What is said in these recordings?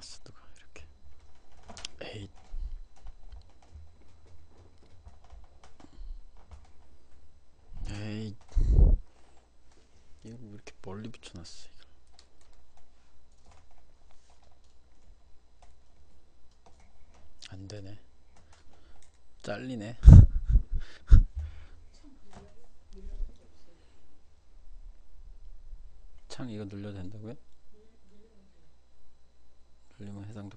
써놨어 누가 이렇게 에잇에잇 이거 왜 이렇게 멀리 붙여놨어 이거 안되네 잘리네 창 이거 눌려도 된다고요?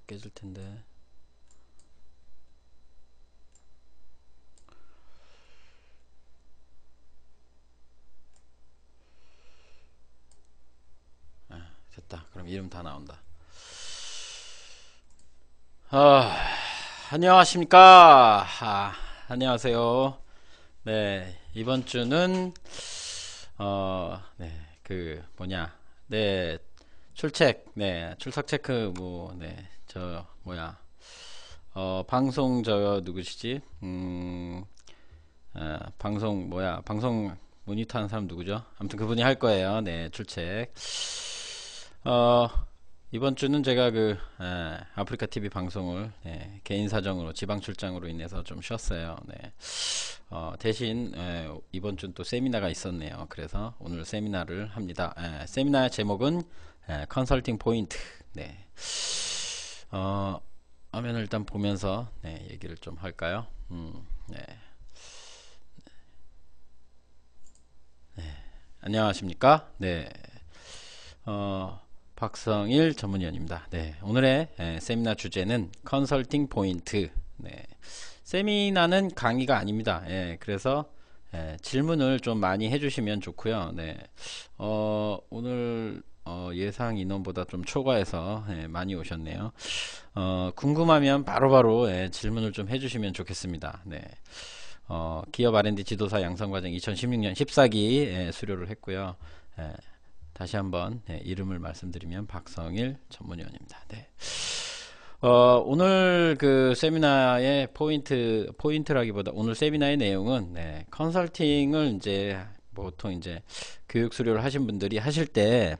깨질 텐데 아, 됐다 그럼 이름 다 나온다 아, 안녕하십니까 아, 안녕하세요 네 이번 주는 어 네 그 뭐냐 네 출첵 네 출석 체크 뭐네 저 뭐야 어, 방송 저 누구시지 음 어, 방송 뭐야 방송 모니터 하는 사람 누구죠 아무튼 그분이 할 거예요 네 출첵 어 이번 주는 제가 그 에, 예, 아프리카 TV 방송을 네, 개인 사정으로 지방 출장으로 인해서 좀 쉬었어요. 네. 어, 대신 에, 예, 이번 주는 또 세미나가 있었네요. 그래서 오늘 세미나를 합니다. 에, 세미나 의 제목은 컨설팅 포인트. 네. 어, 화면을 일단 보면서 네, 얘기를 좀 할까요? 음, 네. 네. 안녕하십니까? 네. 어, 박성일 전문위원입니다. 네. 오늘의 에, 예, 세미나 주제는 컨설팅 포인트. 네. 세미나는 강의가 아닙니다. 예, 그래서 예, 질문을 좀 많이 해주시면 좋고요. 네. 어, 오늘 어, 예상 인원보다 좀 초과해서 예, 많이 오셨네요. 어, 궁금하면 바로바로 바로, 예, 질문을 좀 해주시면 좋겠습니다. 네. 어, 기업 R&D 지도사 양성과정 2016년 14기 예, 수료를 했고요. 예, 다시 한번 예, 이름을 말씀드리면 박성일 전문위원입니다. 네. 어, 오늘 그 세미나의 포인트 포인트라기보다 오늘 세미나의 내용은 네, 컨설팅을 이제 보통 이제 교육 수료를 하신 분들이 하실 때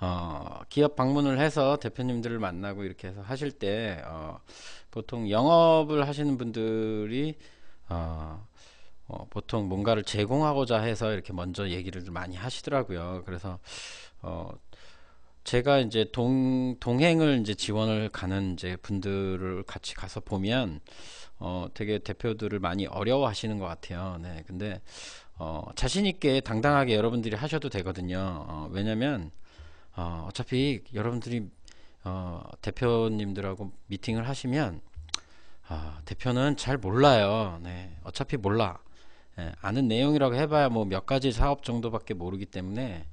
어, 기업 방문을 해서 대표님들을 만나고 이렇게 해서 하실 때 어, 보통 영업을 하시는 분들이 어, 어, 보통 뭔가를 제공하고자 해서 이렇게 먼저 얘기를 많이 하시더라고요. 그래서 어, 제가 이제 동 동행을 이제 지원을 가는 이제 분들을 같이 가서 보면 어, 되게 대표들을 많이 어려워하시는 것 같아요. 네, 근데 어, 자신 있게 당당하게 여러분들이 하셔도 되거든요. 어, 왜냐면 어, 어차피 여러분들이 어, 대표님들하고 미팅을 하시면 어, 대표는 잘 몰라요. 네, 어차피 몰라. 예, 아는 내용이라고 해봐야 뭐 몇 가지 사업 정도밖에 모르기 때문에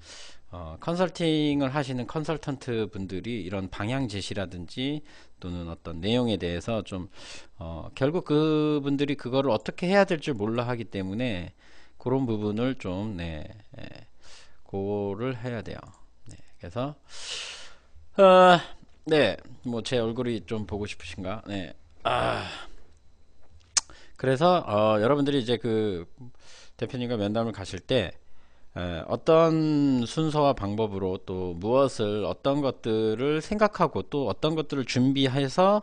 어, 컨설팅을 하시는 컨설턴트 분들이 이런 방향 제시라든지 또는 어떤 내용에 대해서 좀 어, 결국 그분들이 그거를 어떻게 해야 될 줄 몰라 하기 때문에 그런 부분을 좀 네, 예, 고를 해야 돼요. 그래서 어, 네, 뭐 제 얼굴이 좀 보고 싶으신가? 네, 아, 그래서 어, 여러분들이 이제 그 대표님과 면담을 가실 때 에, 어떤 순서와 방법으로 또 무엇을 어떤 것들을 생각하고 또 어떤 것들을 준비해서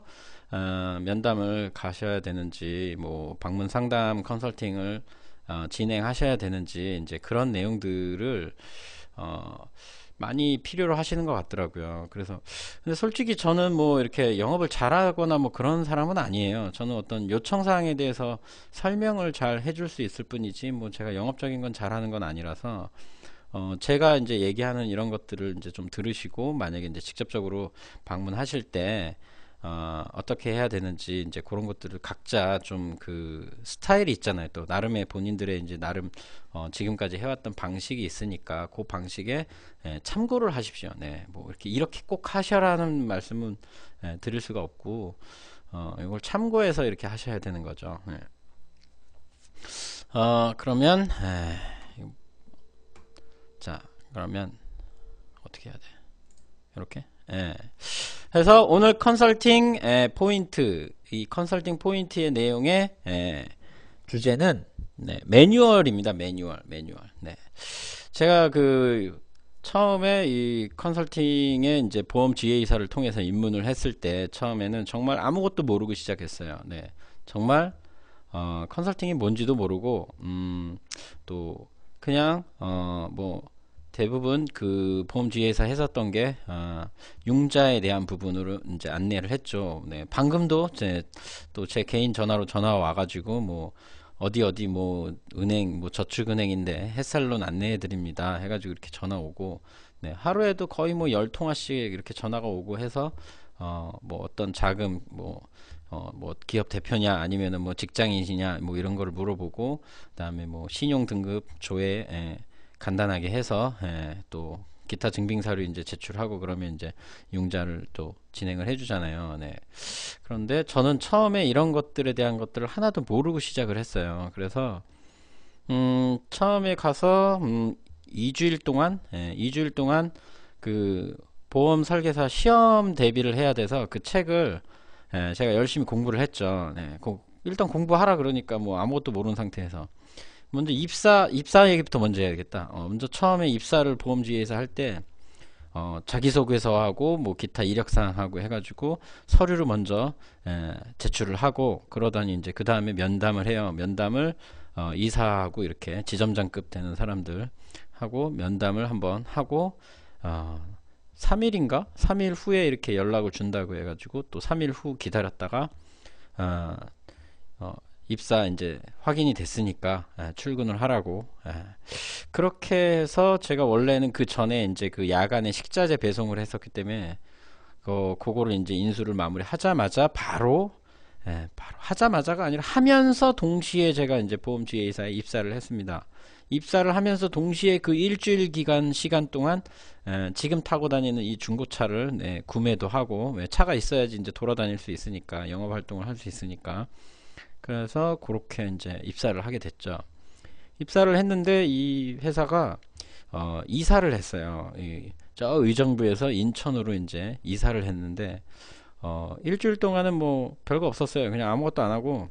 어, 면담을 가셔야 되는지 뭐 방문 상담 컨설팅을 어, 진행하셔야 되는지 이제 그런 내용들을 어, 많이 필요로 하시는 것 같더라고요. 그래서 근데 솔직히 저는 뭐 이렇게 영업을 잘하거나 뭐 그런 사람은 아니에요. 저는 어떤 요청 사항에 대해서 설명을 잘 해줄 수 있을 뿐이지 뭐 제가 영업적인 건 잘하는 건 아니라서 어 제가 이제 얘기하는 이런 것들을 이제 좀 들으시고 만약에 이제 직접적으로 방문하실 때 어, 어떻게 해야 되는지 이제 그런 것들을 각자 좀 그 스타일이 있잖아요. 또 나름의 본인들의 이제 나름 어, 지금까지 해왔던 방식이 있으니까 그 방식에 예, 참고를 하십시오. 네, 뭐 이렇게 이렇게 꼭 하셔라는 말씀은 예, 드릴 수가 없고 어, 이걸 참고해서 이렇게 하셔야 되는 거죠. 예. 어, 그러면 에이, 예, 자 그러면 어떻게 해야 돼? 이렇게 예. 그래서 오늘 컨설팅 에, 예, 포인트 이 컨설팅 포인트의 내용의 에, 예, 주제는 네, 매뉴얼입니다. 매뉴얼, 매뉴얼. 네. 제가 그 처음에 이 컨설팅에 이제 보험 GA사를 통해서 입문을 했을 때 처음에는 정말 아무것도 모르고 시작했어요. 네. 정말 어, 컨설팅이 뭔지도 모르고 음, 또 그냥 어, 뭐 대부분 그 보험 주 뒤에서 했었던 게 아, 융자에 대한 부분으로 이제 안내를 했죠. 네, 방금도 제또 제 개인 전화로 전화 와가지고 뭐 어디 어디 뭐 은행 뭐 저축은행인데 햇살론 안내해 드립니다. 해가지고 이렇게 전화 오고 네, 하루에도 거의 뭐 열 통화씩 이렇게 전화가 오고 해서 어뭐 어떤 자금 뭐 어, 뭐 기업 대표냐 아니면은 뭐 직장인이냐 뭐 이런 거를 물어보고 그다음에 뭐 신용 등급 조회 에, 예, 간단하게 해서 예, 또 기타 증빙사료 이제 제출하고 그러면 이제 융자를 또 진행을 해주잖아요. 네. 그런데 저는 처음에 이런 것들에 대한 것들을 하나도 모르고 시작을 했어요. 그래서 음, 처음에 가서 음, 2주일 동안 예, 2주일 동안 그 보험 설계사 시험 대비를 해야 돼서 그 책을 예, 제가 열심히 공부를 했죠. 네. 고, 일단 공부하라 그러니까 뭐 아무것도 모르는 상태에서 먼저 입사 입사 얘기부터 먼저 해야겠다. 어, 먼저 처음에 입사를 보험지에서 할 때 어, 자기소개서 하고 뭐 기타 이력사항 하고 해가지고 서류를 먼저 에, 제출을 하고 그러다니 이제 그 다음에 면담을 해요. 면담을 어, 이사하고 이렇게 지점장급 되는 사람들 하고 면담을 한번 하고 어, 3일인가 3일 후에 이렇게 연락을 준다고 해가지고 또 3일 후 기다렸다가 어, 어, 입사 이제 확인이 됐으니까 예, 출근을 하라고 예. 그렇게 해서 제가 원래는 그 전에 이제 그 야간에 식자재 배송을 했었기 때문에 그 그거를 이제 인수를 마무리하자마자 바로 예, 바로 하자마자가 아니라 하면서 동시에 제가 이제 보험지회사에 입사를 했습니다. 입사를 하면서 동시에 그 일주일 기간 시간 동안 에, 지금 타고 다니는 이 중고차를 네, 구매도 하고 왜 차가 있어야지 이제 돌아다닐 수 있으니까 영업 활동을 할 수 있으니까 그래서 그렇게 이제 입사를 하게 됐죠. 입사를 했는데 이 회사가 어, 이사를 했어요. 이, 저 의정부에서 인천으로 이제 이사를 했는데 어, 일주일 동안은 뭐 별거 없었어요. 그냥 아무것도 안 하고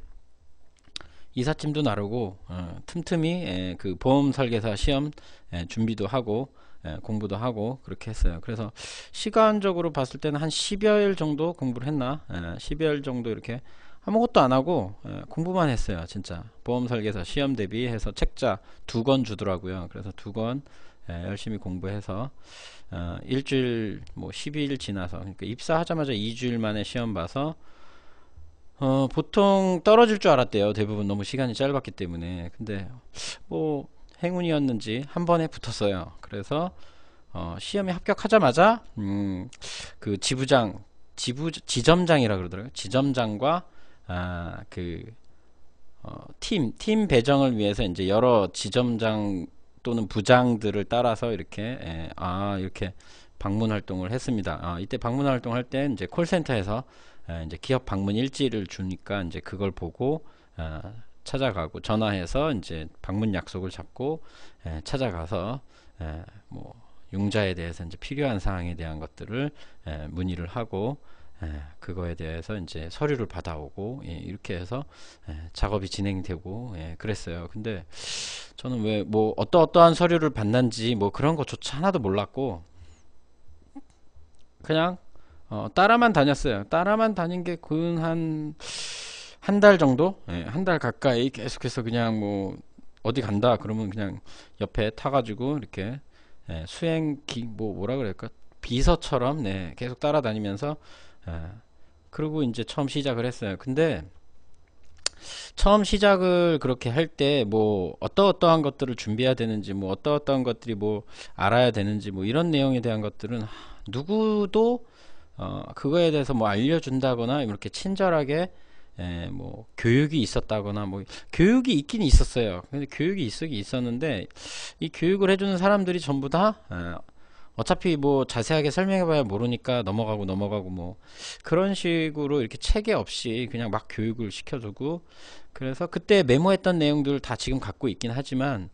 이삿짐도 나르고 어, 틈틈이 에, 예, 그 보험 설계사 시험 에, 예, 준비도 하고 에, 예, 공부도 하고 그렇게 했어요. 그래서 시간적으로 봤을 때는 한 10여일 정도 공부를 했나? 에, 10여일 정도 이렇게 아무것도 안 하고 예, 공부만 했어요 진짜 보험 설계사 시험 대비해서 책자 두 권 주더라고요 그래서 두권 예, 열심히 공부해서 어, 일주일 뭐 12일 지나서 그러니까 입사하자마자 2주일 만에 시험 봐서 어, 보통 떨어질 줄 알았대요 대부분 너무 시간이 짧았기 때문에 근데 뭐 행운이었는지 한 번에 붙었어요 그래서 어, 시험에 합격하자마자 음, 그 지부장 지부 지점장이라 그러더라고요 지점장과 아, 그, 어, 팀, 팀 배정을 위해서 이제 여러 지점장 또는 부장들을 따라서 이렇게, 예, 아, 이렇게 방문 활동을 했습니다. 아, 이때 방문 활동할 때 이제 콜센터에서 예, 이제 기업 방문 일지를 주니까 이제 그걸 보고, 아, 찾아가고 전화해서 이제 방문 약속을 잡고 예, 찾아가서 예, 뭐 용자에 대해서 이제 필요한 사항에 대한 것들을 예, 문의를 하고 예, 그거에 대해서 이제 서류를 받아오고 예, 이렇게 해서 예, 작업이 진행되고 예, 그랬어요. 근데 저는 왜 뭐 어떠 어떠한 서류를 받는지 뭐 그런 것조차 하나도 몰랐고 그냥 어, 따라만 다녔어요. 따라만 다닌 게 근 한 한 달 정도, 예, 한 달 가까이 계속해서 그냥 뭐 어디 간다 그러면 그냥 옆에 타가지고 이렇게 예, 수행기 뭐 뭐라 그럴까 비서처럼 네 계속 따라다니면서 예. 그리고 이제 처음 시작을 했어요. 근데 처음 시작을 그렇게 할 때 뭐 어떠어떠한 것들을 준비해야 되는지 뭐 어떠어떠한 것들이 뭐 알아야 되는지 뭐 이런 내용에 대한 것들은 누구도 어 그거에 대해서 뭐 알려준다거나 이렇게 친절하게 예, 뭐 교육이 있었다거나 뭐 교육이 있긴 있었어요. 근데 교육이 있었긴 있었는데 이 교육을 해주는 사람들이 전부 다어 어차피 뭐 자세하게 설명해봐야 모르니까 넘어가고 넘어가고 뭐 그런 식으로 이렇게 체계 없이 그냥 막 교육을 시켜주고 그래서 그때 메모했던 내용들 다 지금 갖고 있긴 하지만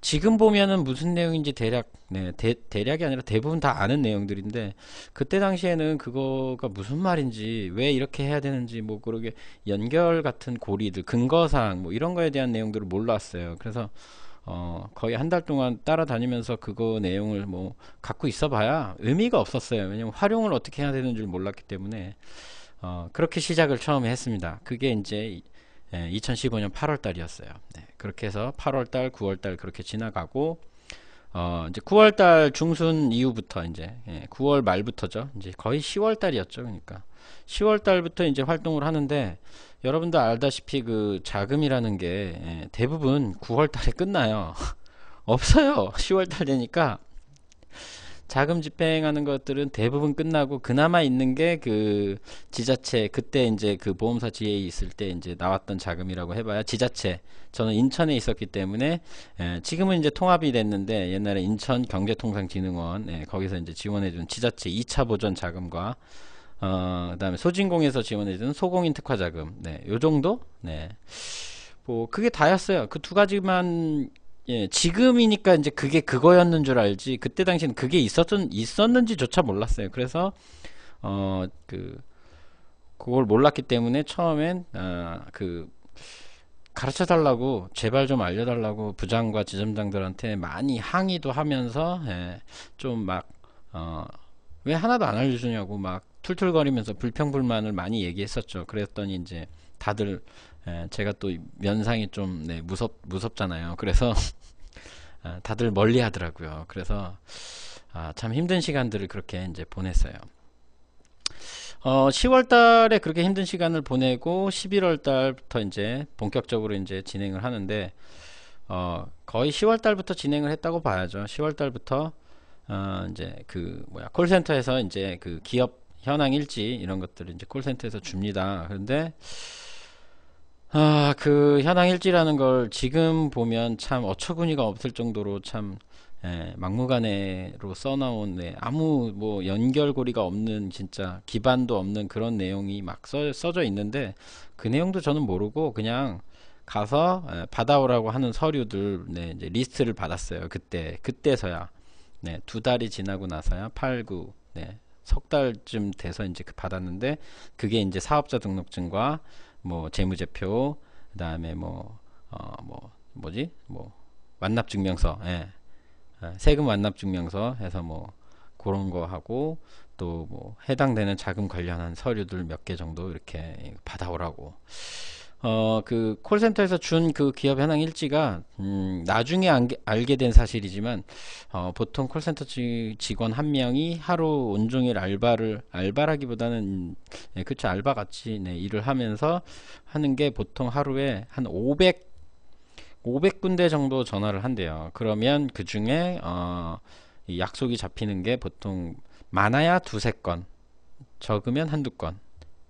지금 보면은 무슨 내용인지 대략 네, 대, 대략이 아니라 대부분 다 아는 내용들인데 그때 당시에는 그거가 무슨 말인지 왜 이렇게 해야 되는지 뭐 그러게 연결 같은 고리들 근거상뭐 이런 거에 대한 내용들을 몰랐어요 그래서 어, 거의 한 달 동안 따라다니면서 그거 내용을 뭐 갖고 있어봐야 의미가 없었어요. 왜냐면 활용을 어떻게 해야 되는 줄 몰랐기 때문에 어, 그렇게 시작을 처음 했습니다. 그게 이제 예, 2015년 8월 달이었어요. 네, 그렇게 해서 8월 달, 9월 달 그렇게 지나가고 어, 이제 9월 달 중순 이후부터 이제 예, 9월 말부터죠. 이제 거의 10월 달이었죠. 그러니까 10월 달부터 이제 활동을 하는데 여러분도 알다시피 그 자금이라는 게 예, 대부분 9월 달에 끝나요. 없어요. 10월 달 되니까 자금 집행하는 것들은 대부분 끝나고 그나마 있는 게 그 지자체 그때 이제 그 보험사 지에 있을 때 이제 나왔던 자금이라고 해봐야 지자체 저는 인천에 있었기 때문에 예, 지금은 이제 통합이 됐는데 옛날에 인천 경제통상진흥원 예, 거기서 이제 지원해준 지자체 2차 보전 자금과 어, 그 다음에 소진공에서 지원해주는 소공인 특화자금. 네, 요 정도? 네. 뭐, 그게 다였어요. 그 두 가지만, 예, 지금이니까 이제 그게 그거였는 줄 알지, 그때 당시엔 그게 있었던, 있었는지조차 몰랐어요. 그래서, 어, 그, 그걸 몰랐기 때문에 처음엔, 아, 그, 가르쳐 달라고 제발 좀 알려달라고 부장과 지점장들한테 많이 항의도 하면서 예, 좀 막어왜 하나도 안 알려주냐고 막 툴툴거리면서 불평불만을 많이 얘기했었죠. 그랬더니 이제 다들 에, 제가 또 면상이 좀 네, 무섭 무섭잖아요. 그래서 아, 다들 멀리 하더라고요. 그래서 아, 참 힘든 시간들을 그렇게 이제 보냈어요. 어, 10월 달에 그렇게 힘든 시간을 보내고 11월 달부터 이제 본격적으로 이제 진행을 하는데 어, 거의 10월 달부터 진행을 했다고 봐야죠. 10월 달부터 어, 이제 그 뭐야 콜센터에서 이제 그 기업 현황 일지 이런 것들을 이제 콜센터에서 줍니다. 그런데 아, 그 현황 일지라는 걸 지금 보면 참 어처구니가 없을 정도로 참 예, 막무가내로 써나온 네, 아무 뭐 연결고리가 없는 진짜 기반도 없는 그런 내용이 막 써, 써져 있는데 그 내용도 저는 모르고 그냥 가서 예, 받아오라고 하는 서류들 네, 이제 리스트를 받았어요 그때 그때서야 네, 두 달이 지나고 나서야 8, 9 네, 석 달쯤 돼서 이제 그 받았는데 그게 이제 사업자 등록증과 뭐 재무제표 그다음에 뭐 어뭐 어, 뭐 뭐지 뭐 완납 증명서 예. 예. 세금 완납 증명서 해서 뭐 그런 거 하고 또 뭐 해당되는 자금 관련한 서류들 몇 개 정도 이렇게 받아오라고 어, 그 콜센터에서 준 그 기업 현황 일지가 음, 나중에 안게, 알게, 된 사실이지만 어, 보통 콜센터 직원 한 명이 하루 온종일 알바를 알바라기보다는 네, 그쵸 알바 같이 네, 일을 하면서 하는 게 보통 하루에 한 500, 500군데 정도 전화를 한대요. 그러면 그 중에 어, 약속이 잡히는 게 보통 많아야 두세 건, 적으면 한두 건.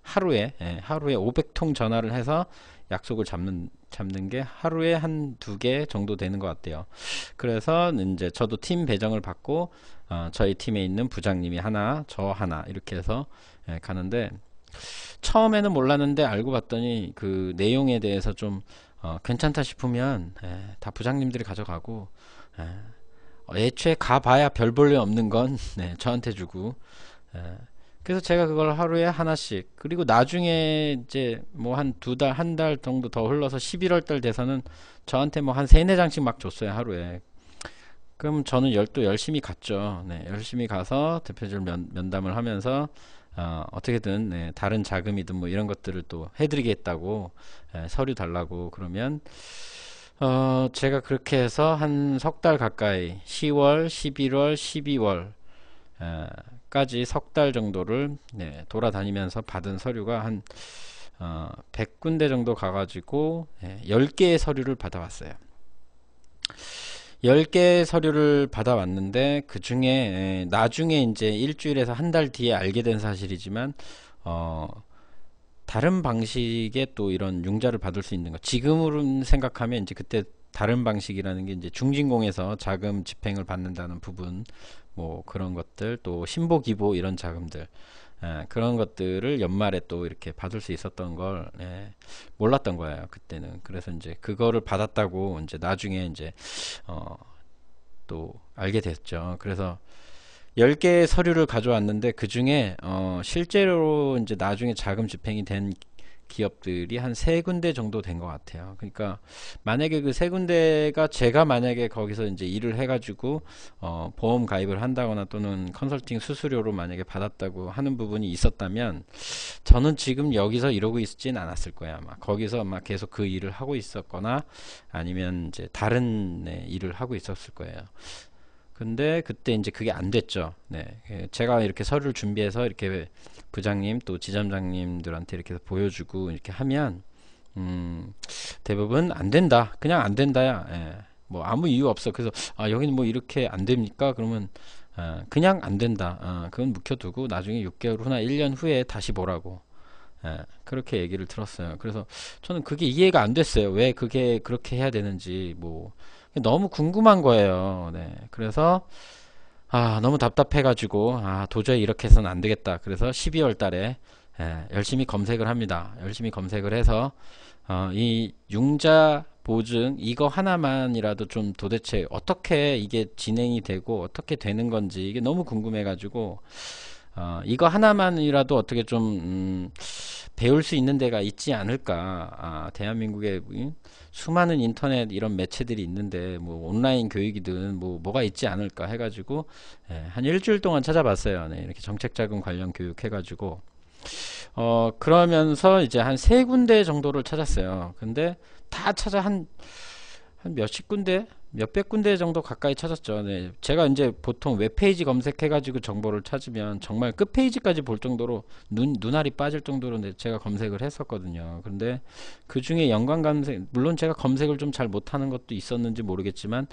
하루에 예, 하루에 500통 전화를 해서 약속을 잡는 잡는 게 하루에 한 두 개 정도 되는 것 같아요. 그래서 이제 저도 팀 배정을 받고 어, 저희 팀에 있는 부장님이 하나, 저 하나 이렇게 해서 예, 가는데 처음에는 몰랐는데 알고 봤더니 그 내용에 대해서 좀 어, 괜찮다 싶으면 예, 다 부장님들이 가져가고 예, 어, 애초에 가봐야 별 볼일 없는 건 네, 저한테 주고 예, 그래서 제가 그걸 하루에 하나씩 그리고 나중에 이제 뭐 한 두 달 한 달 정도 더 흘러서 11월 달 돼서는 저한테 뭐 한 세네 장씩 막 줬어요 하루에 그럼 저는 열도 열심히 갔죠 네, 열심히 가서 대표적 면, 면담을 하면서 어, 어떻게든 네, 다른 자금이든 뭐 이런 것들을 또 해드리겠다고 예, 서류 달라고 그러면 어, 제가 그렇게 해서 한 석 달 가까이 10월 11월 12월 에, 까지 석 달 정도를 네, 돌아다니면서 받은 서류가 한 어, 100군데 정도 가가지고 네, 예, 10개의 서류를 받아왔어요. 10개의 서류를 받아왔는데 그 중에 예, 나중에 이제 일주일에서 한 달 뒤에 알게 된 사실이지만 어, 다른 방식의 또 이런 융자를 받을 수 있는 거 지금으로 생각하면 이제 그때 다른 방식이라는 게 이제 중진공에서 자금 집행을 받는다는 부분 뭐 그런 것들 또 신보 기보 이런 자금들 예, 그런 것들을 연말에 또 이렇게 받을 수 있었던 걸 예, 몰랐던 거예요 그때는 그래서 이제 그거를 받았다고 이제 나중에 이제 어, 또 알게 됐죠 그래서 10개의 서류를 가져왔는데 그 중에 어, 실제로 이제 나중에 자금 집행이 된 기업들이 한 세 군데 정도 된 것 같아요. 그러니까 만약에 그 세 군데가 제가 만약에 거기서 이제 일을 해가지고 어, 보험 가입을 한다거나 또는 컨설팅 수수료로 만약에 받았다고 하는 부분이 있었다면 저는 지금 여기서 이러고 있진 않았을 거예요. 아마 거기서 막 계속 그 일을 하고 있었거나 아니면 이제 다른 네, 일을 하고 있었을 거예요. 근데 그때 이제 그게 안 됐죠. 네. 예, 제가 이렇게 서류를 준비해서 이렇게 부장님 또 지점장님들한테 이렇게 보여주고 이렇게 하면 음, 대부분 안 된다. 그냥 안 된다야. 예. 뭐 아무 이유 없어. 그래서 아 여기는 뭐 이렇게 안 됩니까? 그러면 어, 그냥 안 된다. 어, 그건 묵혀두고 나중에 6개월 후나 1년 후에 다시 보라고. 예, 그렇게 얘기를 들었어요. 그래서 저는 그게 이해가 안 됐어요. 왜 그게 그렇게 해야 되는지 뭐 너무 궁금한 거예요. 네. 그래서 아 너무 답답해가지고 아 도저히 이렇게 해서는 안 되겠다. 그래서 12월 달에 예, 열심히 검색을 합니다. 열심히 검색을 해서 어, 이 융자 보증 이거 하나만이라도 좀 도대체 어떻게 이게 진행이 되고 어떻게 되는 건지 이게 너무 궁금해가지고 어, 이거 하나만이라도 어떻게 좀 음, 배울 수 있는 데가 있지 않을까 아, 대한민국에 수많은 인터넷 이런 매체들이 있는데 뭐 온라인 교육이든 뭐 뭐가 있지 않을까 해가지고 예, 한 일주일 동안 찾아봤어요 네, 이렇게 정책자금 관련 교육 해가지고 어 그러면서 이제 한 세 군데 정도를 찾았어요 근데 다 찾아 한 한 몇 십 군데 몇백 군데 정도 가까이 찾았죠. 네. 제가 이제 보통 웹페이지 검색해가지고 정보를 찾으면 정말 끝페이지까지 볼 정도로 눈, 눈알이 빠질 정도로 네, 제가 검색을 했었거든요. 그런데 그 중에 연관 검색, 물론 제가 검색을 좀 잘 못하는 것도 있었는지 모르겠지만,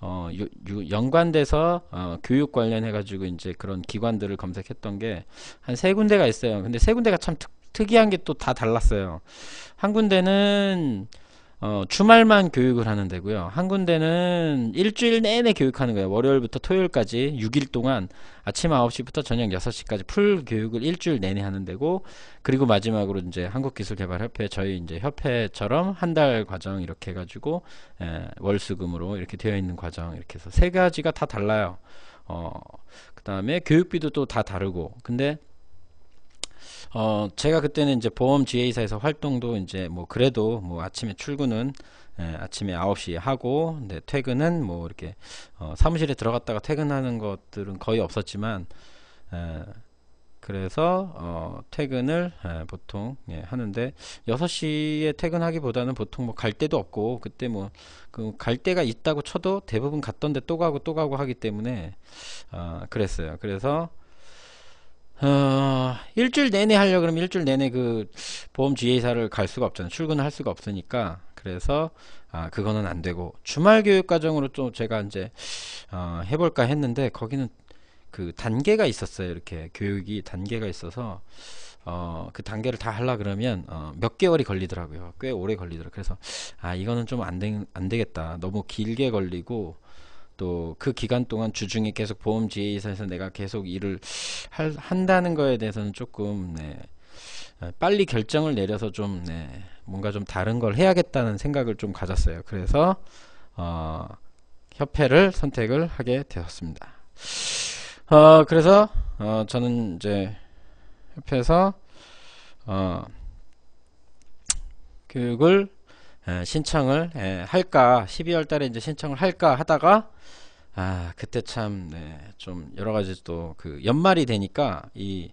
어, 유, 유, 연관돼서 어, 교육 관련해가지고 이제 그런 기관들을 검색했던 게 한 세 군데가 있어요. 근데 세 군데가 참 특, 특이한 게 또 다 달랐어요. 한 군데는 어, 주말만 교육을 하는 데고요. 한 군데는 일주일 내내 교육하는 거예요. 월요일부터 토요일까지 6일 동안 아침 9시부터 저녁 6시까지 풀 교육을 일주일 내내 하는 데고 그리고 마지막으로 이제 한국기술개발협회 저희 이제 협회처럼 한 달 과정 이렇게 해가지고 에, 예, 월수금으로 이렇게 되어 있는 과정 이렇게 해서 세 가지가 다 달라요. 어, 그 다음에 교육비도 또 다 다르고 근데 어 제가 그때는 이제 보험 지혜사에서 활동도 이제 뭐 그래도 뭐 아침에 출근은 예, 아침에 9시에 하고 네, 퇴근은 뭐 이렇게 어, 사무실에 들어갔다가 퇴근하는 것들은 거의 없었지만 예, 그래서 어, 퇴근을 예, 보통 예, 하는데 6시에 퇴근하기보다는 보통 뭐 갈 데도 없고 그때 뭐그갈 데가 있다고 쳐도 대부분 갔던데 또 가고 또 가고 하기 때문에 어, 그랬어요. 그래서 어, 일주일 내내 하려 그러면 일주일 내내 그 보험 지혜사를 갈 수가 없잖아요. 출근을 할 수가 없으니까. 그래서 아, 그거는 안 되고 주말 교육 과정으로 좀 제가 이제 어, 해볼까 했는데 거기는 그 단계가 있었어요. 이렇게 교육이 단계가 있어서 어, 그 단계를 다 하려 그러면 어, 몇 개월이 걸리더라고요. 꽤 오래 걸리더라고요. 그래서 아 이거는 좀 안 되, 안 되겠다. 너무 길게 걸리고 또그 기간 동안 주중에 계속 보험 지휘사에서 내가 계속 일을 할, 한다는 거에 대해서는 조금 네, 아, 빨리 결정을 내려서 좀 네, 뭔가 좀 다른 걸 해야겠다는 생각을 좀 가졌어요. 그래서 어, 협회를 선택을 하게 되었습니다. 어, 그래서 어, 저는 이제 협회에서 어, 교육을 신청을 할까 12월 달에 이제 신청을 할까 하다가 아 그때 참좀 네, 여러 가지 또 그 연말이 되니까 이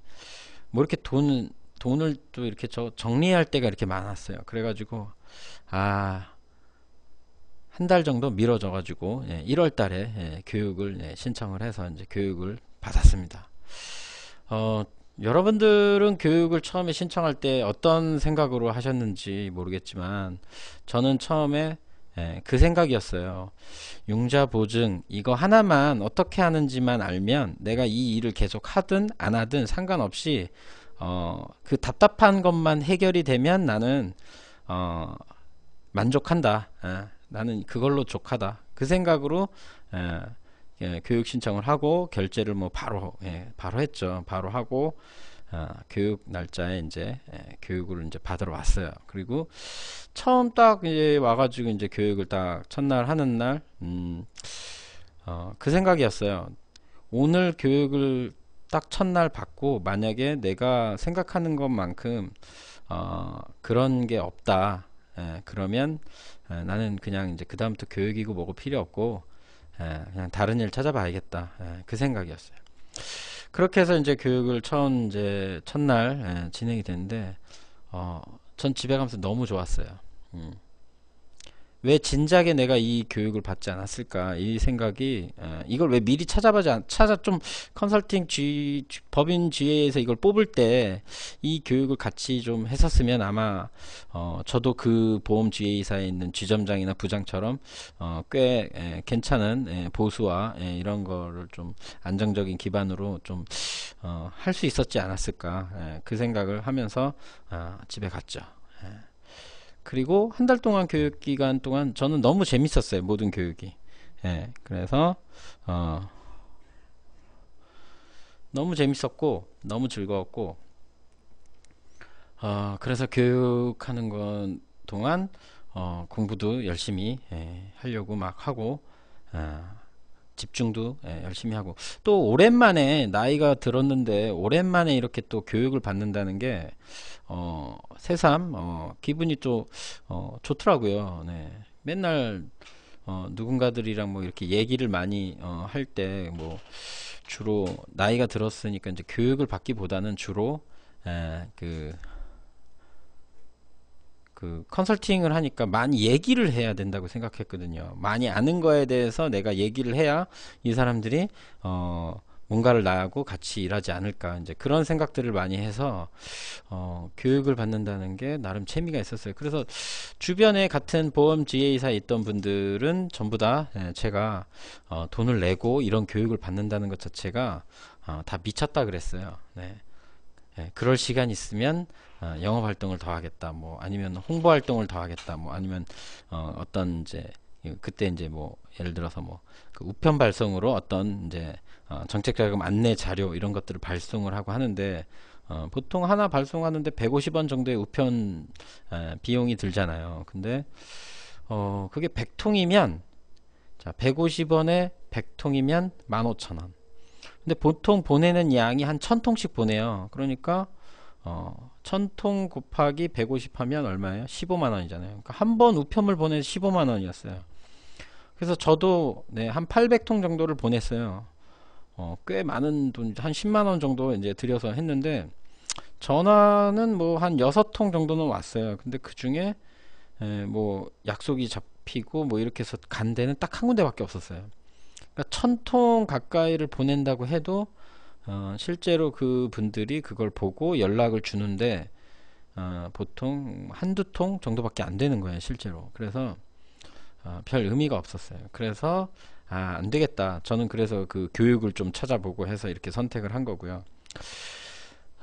뭐 이렇게 돈 돈을 또 이렇게 저 정리할 때가 이렇게 많았어요. 그래가지고 아 한 달 정도 미뤄져가지고 예, 1월 달에 예, 교육을 예, 신청을 해서 이제 교육을 받았습니다. 어 여러분들은 교육을 처음에 신청할 때 어떤 생각으로 하셨는지 모르겠지만 저는 처음에 예, 그 생각이었어요. 융자 보증 이거 하나만 어떻게 하는지만 알면 내가 이 일을 계속 하든 안 하든 상관없이 어, 그 답답한 것만 해결이 되면 나는 어, 만족한다. 예, 나는 그걸로 족하다. 그 생각으로 예, 예, 교육 신청을 하고 결제를 뭐 바로 예, 바로 했죠. 바로 하고 아, 교육 날짜에 이제 예, 교육을 이제 받으러 왔어요. 그리고 처음 딱 이제 와가지고 이제 교육을 딱 첫날 하는 날, 음, 어, 그 생각이었어요. 오늘 교육을 딱 첫날 받고 만약에 내가 생각하는 것만큼 어, 그런 게 없다. 예, 그러면 예, 나는 그냥 이제 그 다음부터 교육이고 뭐고 필요 없고 예, 그냥 다른 일 찾아봐야겠다. 예, 그 생각이었어요. 그렇게 해서 이제 교육을 처음 이제 첫날 예, 진행이 됐는데 어, 전 집에 가면서 너무 좋았어요. 음. 왜 진작에 내가 이 교육을 받지 않았을까 이 생각이 에, 어, 이걸 왜 미리 찾아보지 않, 찾아 좀 컨설팅 지, 법인 지회에서 이걸 뽑을 때 이 교육을 같이 좀 했었으면 아마 어, 저도 그 보험 지회이사에 있는 지점장이나 부장처럼 어, 꽤 에, 괜찮은 에, 보수와 에, 이런 거를 좀 안정적인 기반으로 좀 할수 어, 있었지 않았을까 에, 그 생각을 하면서 어, 집에 갔죠. 그리고 한 달 동안 교육 기간 동안 저는 너무 재밌었어요. 모든 교육이. 예. 그래서 어 너무 재밌었고 너무 즐거웠고 어 그래서 교육하는 건 동안 어 공부도 열심히 예, 하려고 막 하고 어 집중도 예, 열심히 하고 또 오랜만에 나이가 들었는데 오랜만에 이렇게 또 교육을 받는다는 게 어, 새삼 어, 기분이 또 어, 좋더라고요. 네. 맨날 어, 누군가들이랑 뭐 이렇게 얘기를 많이 어, 할 때 뭐 주로 나이가 들었으니까 이제 교육을 받기보다는 주로 에, 예, 그그 컨설팅을 하니까 많이 얘기를 해야 된다고 생각했거든요. 많이 아는 거에 대해서 내가 얘기를 해야 이 사람들이 어 뭔가를 나하고 같이 일하지 않을까 이제 그런 생각들을 많이 해서 어, 교육을 받는다는 게 나름 재미가 있었어요. 그래서 주변에 같은 보험 지혜이사 있던 분들은 전부 다 예, 제가 어, 돈을 내고 이런 교육을 받는다는 것 자체가 어, 다 미쳤다 그랬어요. 네. 예, 그럴 시간 있으면 어, 영업 활동을 더 하겠다 뭐 아니면 홍보 활동을 더 하겠다 뭐 아니면 어, 어떤 이제 그때 이제 뭐 예를 들어서 뭐 그 우편 발송으로 어떤 이제 어, 정책 자금 안내 자료 이런 것들을 발송을 하고 하는데 어, 보통 하나 발송하는데 150원 정도의 우편 에, 비용이 들잖아요. 근데 어, 그게 100통이면 자, 150원에 100통이면 15,000원. 근데 보통 보내는 양이 한 천통씩 보내요. 그러니까 어, 천 통 곱하기 150 하면 얼마예요? 15만 원이잖아요. 그러니까 한 번 우편물 보내서 15만 원이었어요. 그래서 저도 네, 한 800통 정도를 보냈어요. 어, 꽤 많은 돈, 한 10만 원 정도 이제 들여서 했는데 전화는 뭐 한 6통 정도는 왔어요. 근데 그 중에 에, 뭐 약속이 잡히고 뭐 이렇게 해서 간 데는 딱 한 군데밖에 없었어요. 그러니까 천통 가까이를 보낸다고 해도 어, 실제로 그 분들이 그걸 보고 연락을 주는데 어, 보통 한두 통 정도밖에 안 되는 거예요 실제로 그래서 어, 별 의미가 없었어요 그래서 아, 안 되겠다 저는 그래서 그 교육을 좀 찾아보고 해서 이렇게 선택을 한 거고요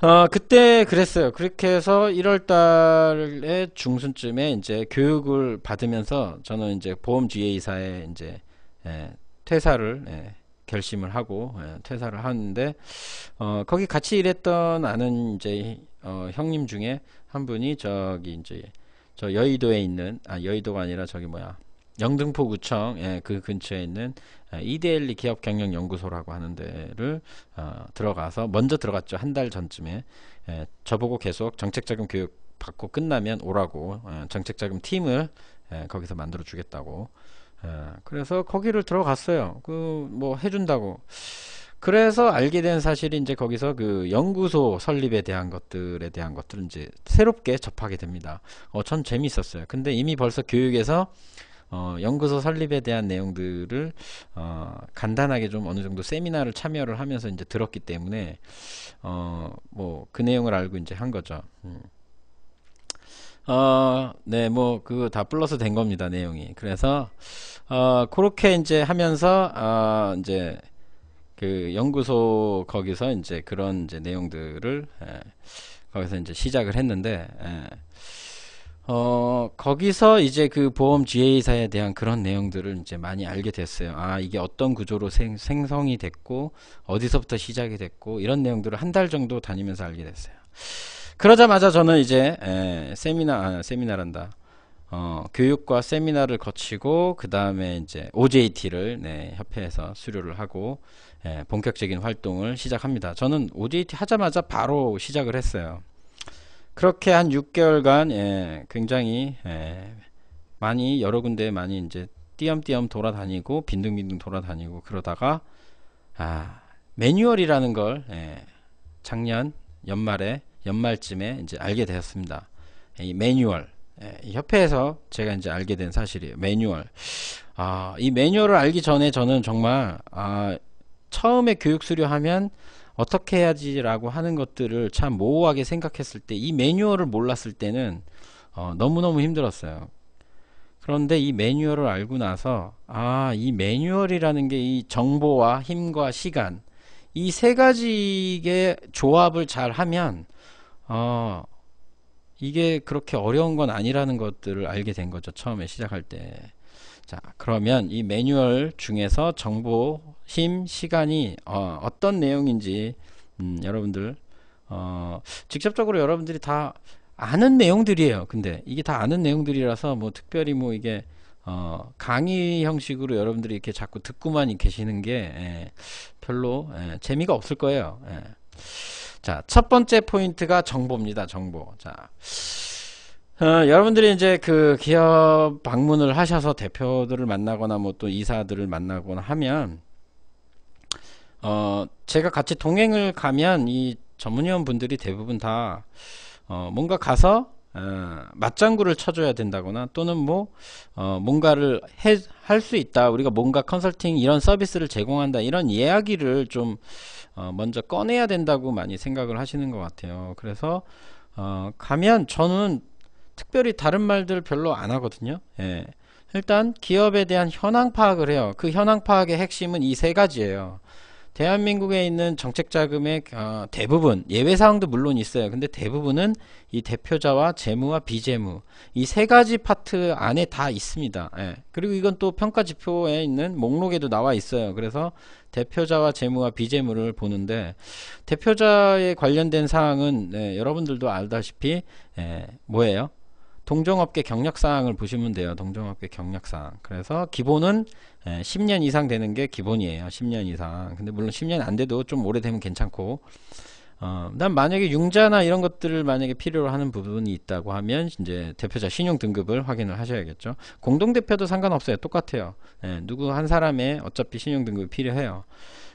어, 그때 그랬어요 그렇게 해서 1월 달에 중순쯤에 이제 교육을 받으면서 저는 이제 보험 GA사에 이제 예, 퇴사를 예, 결심을 하고 예, 퇴사를 하는데 어, 거기 같이 일했던 아는 이제 어, 형님 중에 한 분이 저기 이제 저 여의도에 있는 아 여의도가 아니라 저기 뭐야 영등포구청 예, 그 근처에 있는 아, 이데일리 기업 경영 연구소라고 하는 데를 어, 들어가서 먼저 들어갔죠 한 달 전쯤에 예, 저보고 계속 정책자금 교육 받고 끝나면 오라고 예, 정책자금 팀을 예, 거기서 만들어 주겠다고 예, 그래서 거기를 들어갔어요. 그 뭐 해준다고. 그래서 알게 된 사실이 이제 거기서 그 연구소 설립에 대한 것들에 대한 것들은 이제 새롭게 접하게 됩니다. 어, 전 재미있었어요. 근데 이미 벌써 교육에서 어, 연구소 설립에 대한 내용들을 어, 간단하게 좀 어느 정도 세미나를 참여를 하면서 이제 들었기 때문에 어, 뭐 그 내용을 알고 이제 한 거죠. 음. 어, 네, 뭐 그다 플러스 된 겁니다 내용이. 그래서 어, 그렇게 이제 하면서 아, 이제 그 연구소 거기서 이제 그런 이제 내용들을 예, 거기서 이제 시작을 했는데 예. 어, 거기서 이제 그 보험 GA사에 대한 그런 내용들을 이제 많이 알게 됐어요. 아, 이게 어떤 구조로 생, 성이 됐고, 어디서부터 시작이 됐고, 이런 내용들을 한 달 정도 다니면서 알게 됐어요. 그러자마자 저는 이제, 에, 예, 세미나, 아, 세미나란다. 어, 교육과 세미나를 거치고 그 다음에 이제 OJT를 네, 협회에서 수료를 하고 예, 본격적인 활동을 시작합니다. 저는 OJT 하자마자 바로 시작을 했어요. 그렇게 한 6개월간 예, 굉장히 예, 많이 여러 군데 많이 이제 띄엄띄엄 돌아다니고 빈둥빈둥 돌아다니고 그러다가 아, 매뉴얼이라는 걸 예, 작년 연말에 연말쯤에 이제 알게 되었습니다. 이 매뉴얼 예, 협회에서 제가 이제 알게 된 사실이에요. 매뉴얼. 아, 이 매뉴얼을 알기 전에 저는 정말 아, 처음에 교육 수료 하면 어떻게 해야지라고 하는 것들을 참 모호하게 생각했을 때 이 매뉴얼을 몰랐을 때는 어, 너무너무 힘들었어요. 그런데 이 매뉴얼을 알고 나서 아, 이 매뉴얼이라는 게 이 정보와 힘과 시간 이 세 가지의 조합을 잘 하면 어, 이게 그렇게 어려운 건 아니라는 것들을 알게 된 거죠. 처음에 시작할 때. 자, 그러면 이 매뉴얼 중에서 정보, 힘, 시간이 어, 어떤 내용인지 음, 여러분들 어, 직접적으로 여러분들이 다 아는 내용들이에요. 근데 이게 다 아는 내용들이라서 뭐 특별히 뭐 이게 어, 강의 형식으로 여러분들이 이렇게 자꾸 듣고만 계시는 게 예, 별로 예, 재미가 없을 거예요. 예. 자, 첫 번째 포인트가 정보입니다. 정보. 자. 어, 여러분들이 이제 그 기업 방문을 하셔서 대표들을 만나거나 뭐 또 이사들을 만나거나 하면 어, 제가 같이 동행을 가면 이 전문위원 분들이 대부분 다 어, 뭔가 가서 어, 맞장구를 쳐줘야 된다거나 또는 뭐 어, 뭔가를 할수 있다 우리가 뭔가 컨설팅 이런 서비스를 제공한다 이런 이야기를 좀어 먼저 꺼내야 된다고 많이 생각을 하시는 것 같아요. 그래서 어 가면 저는 특별히 다른 말들 별로 안 하거든요. 예. 일단 기업에 대한 현황 파악을 해요. 그 현황 파악의 핵심은 이 세 가지예요. 대한민국에 있는 정책 자금의 어, 대부분 예외 사항도 물론 있어요. 근데 대부분은 이 대표자와 재무와 비재무 이 세 가지 파트 안에 다 있습니다. 예. 그리고 이건 또 평가 지표에 있는 목록에도 나와 있어요. 그래서 대표자와 재무와 비재무를 보는데 대표자에 관련된 사항은 예, 여러분들도 알다시피 예, 뭐예요? 동종업계 경력사항을 보시면 돼요. 동종업계 경력사항. 그래서 기본은 10년 예, 이상 되는 게 기본이에요. 10년 이상. 근데 물론 10년 안 돼도 좀 오래되면 괜찮고. 어, 난 만약에 융자나 이런 것들을 만약에 필요로 하는 부분이 있다고 하면 이제 대표자 신용 등급을 확인을 하셔야겠죠. 공동 대표도 상관없어요. 똑같아요. 예, 누구 한 사람의 어차피 신용 등급이 필요해요.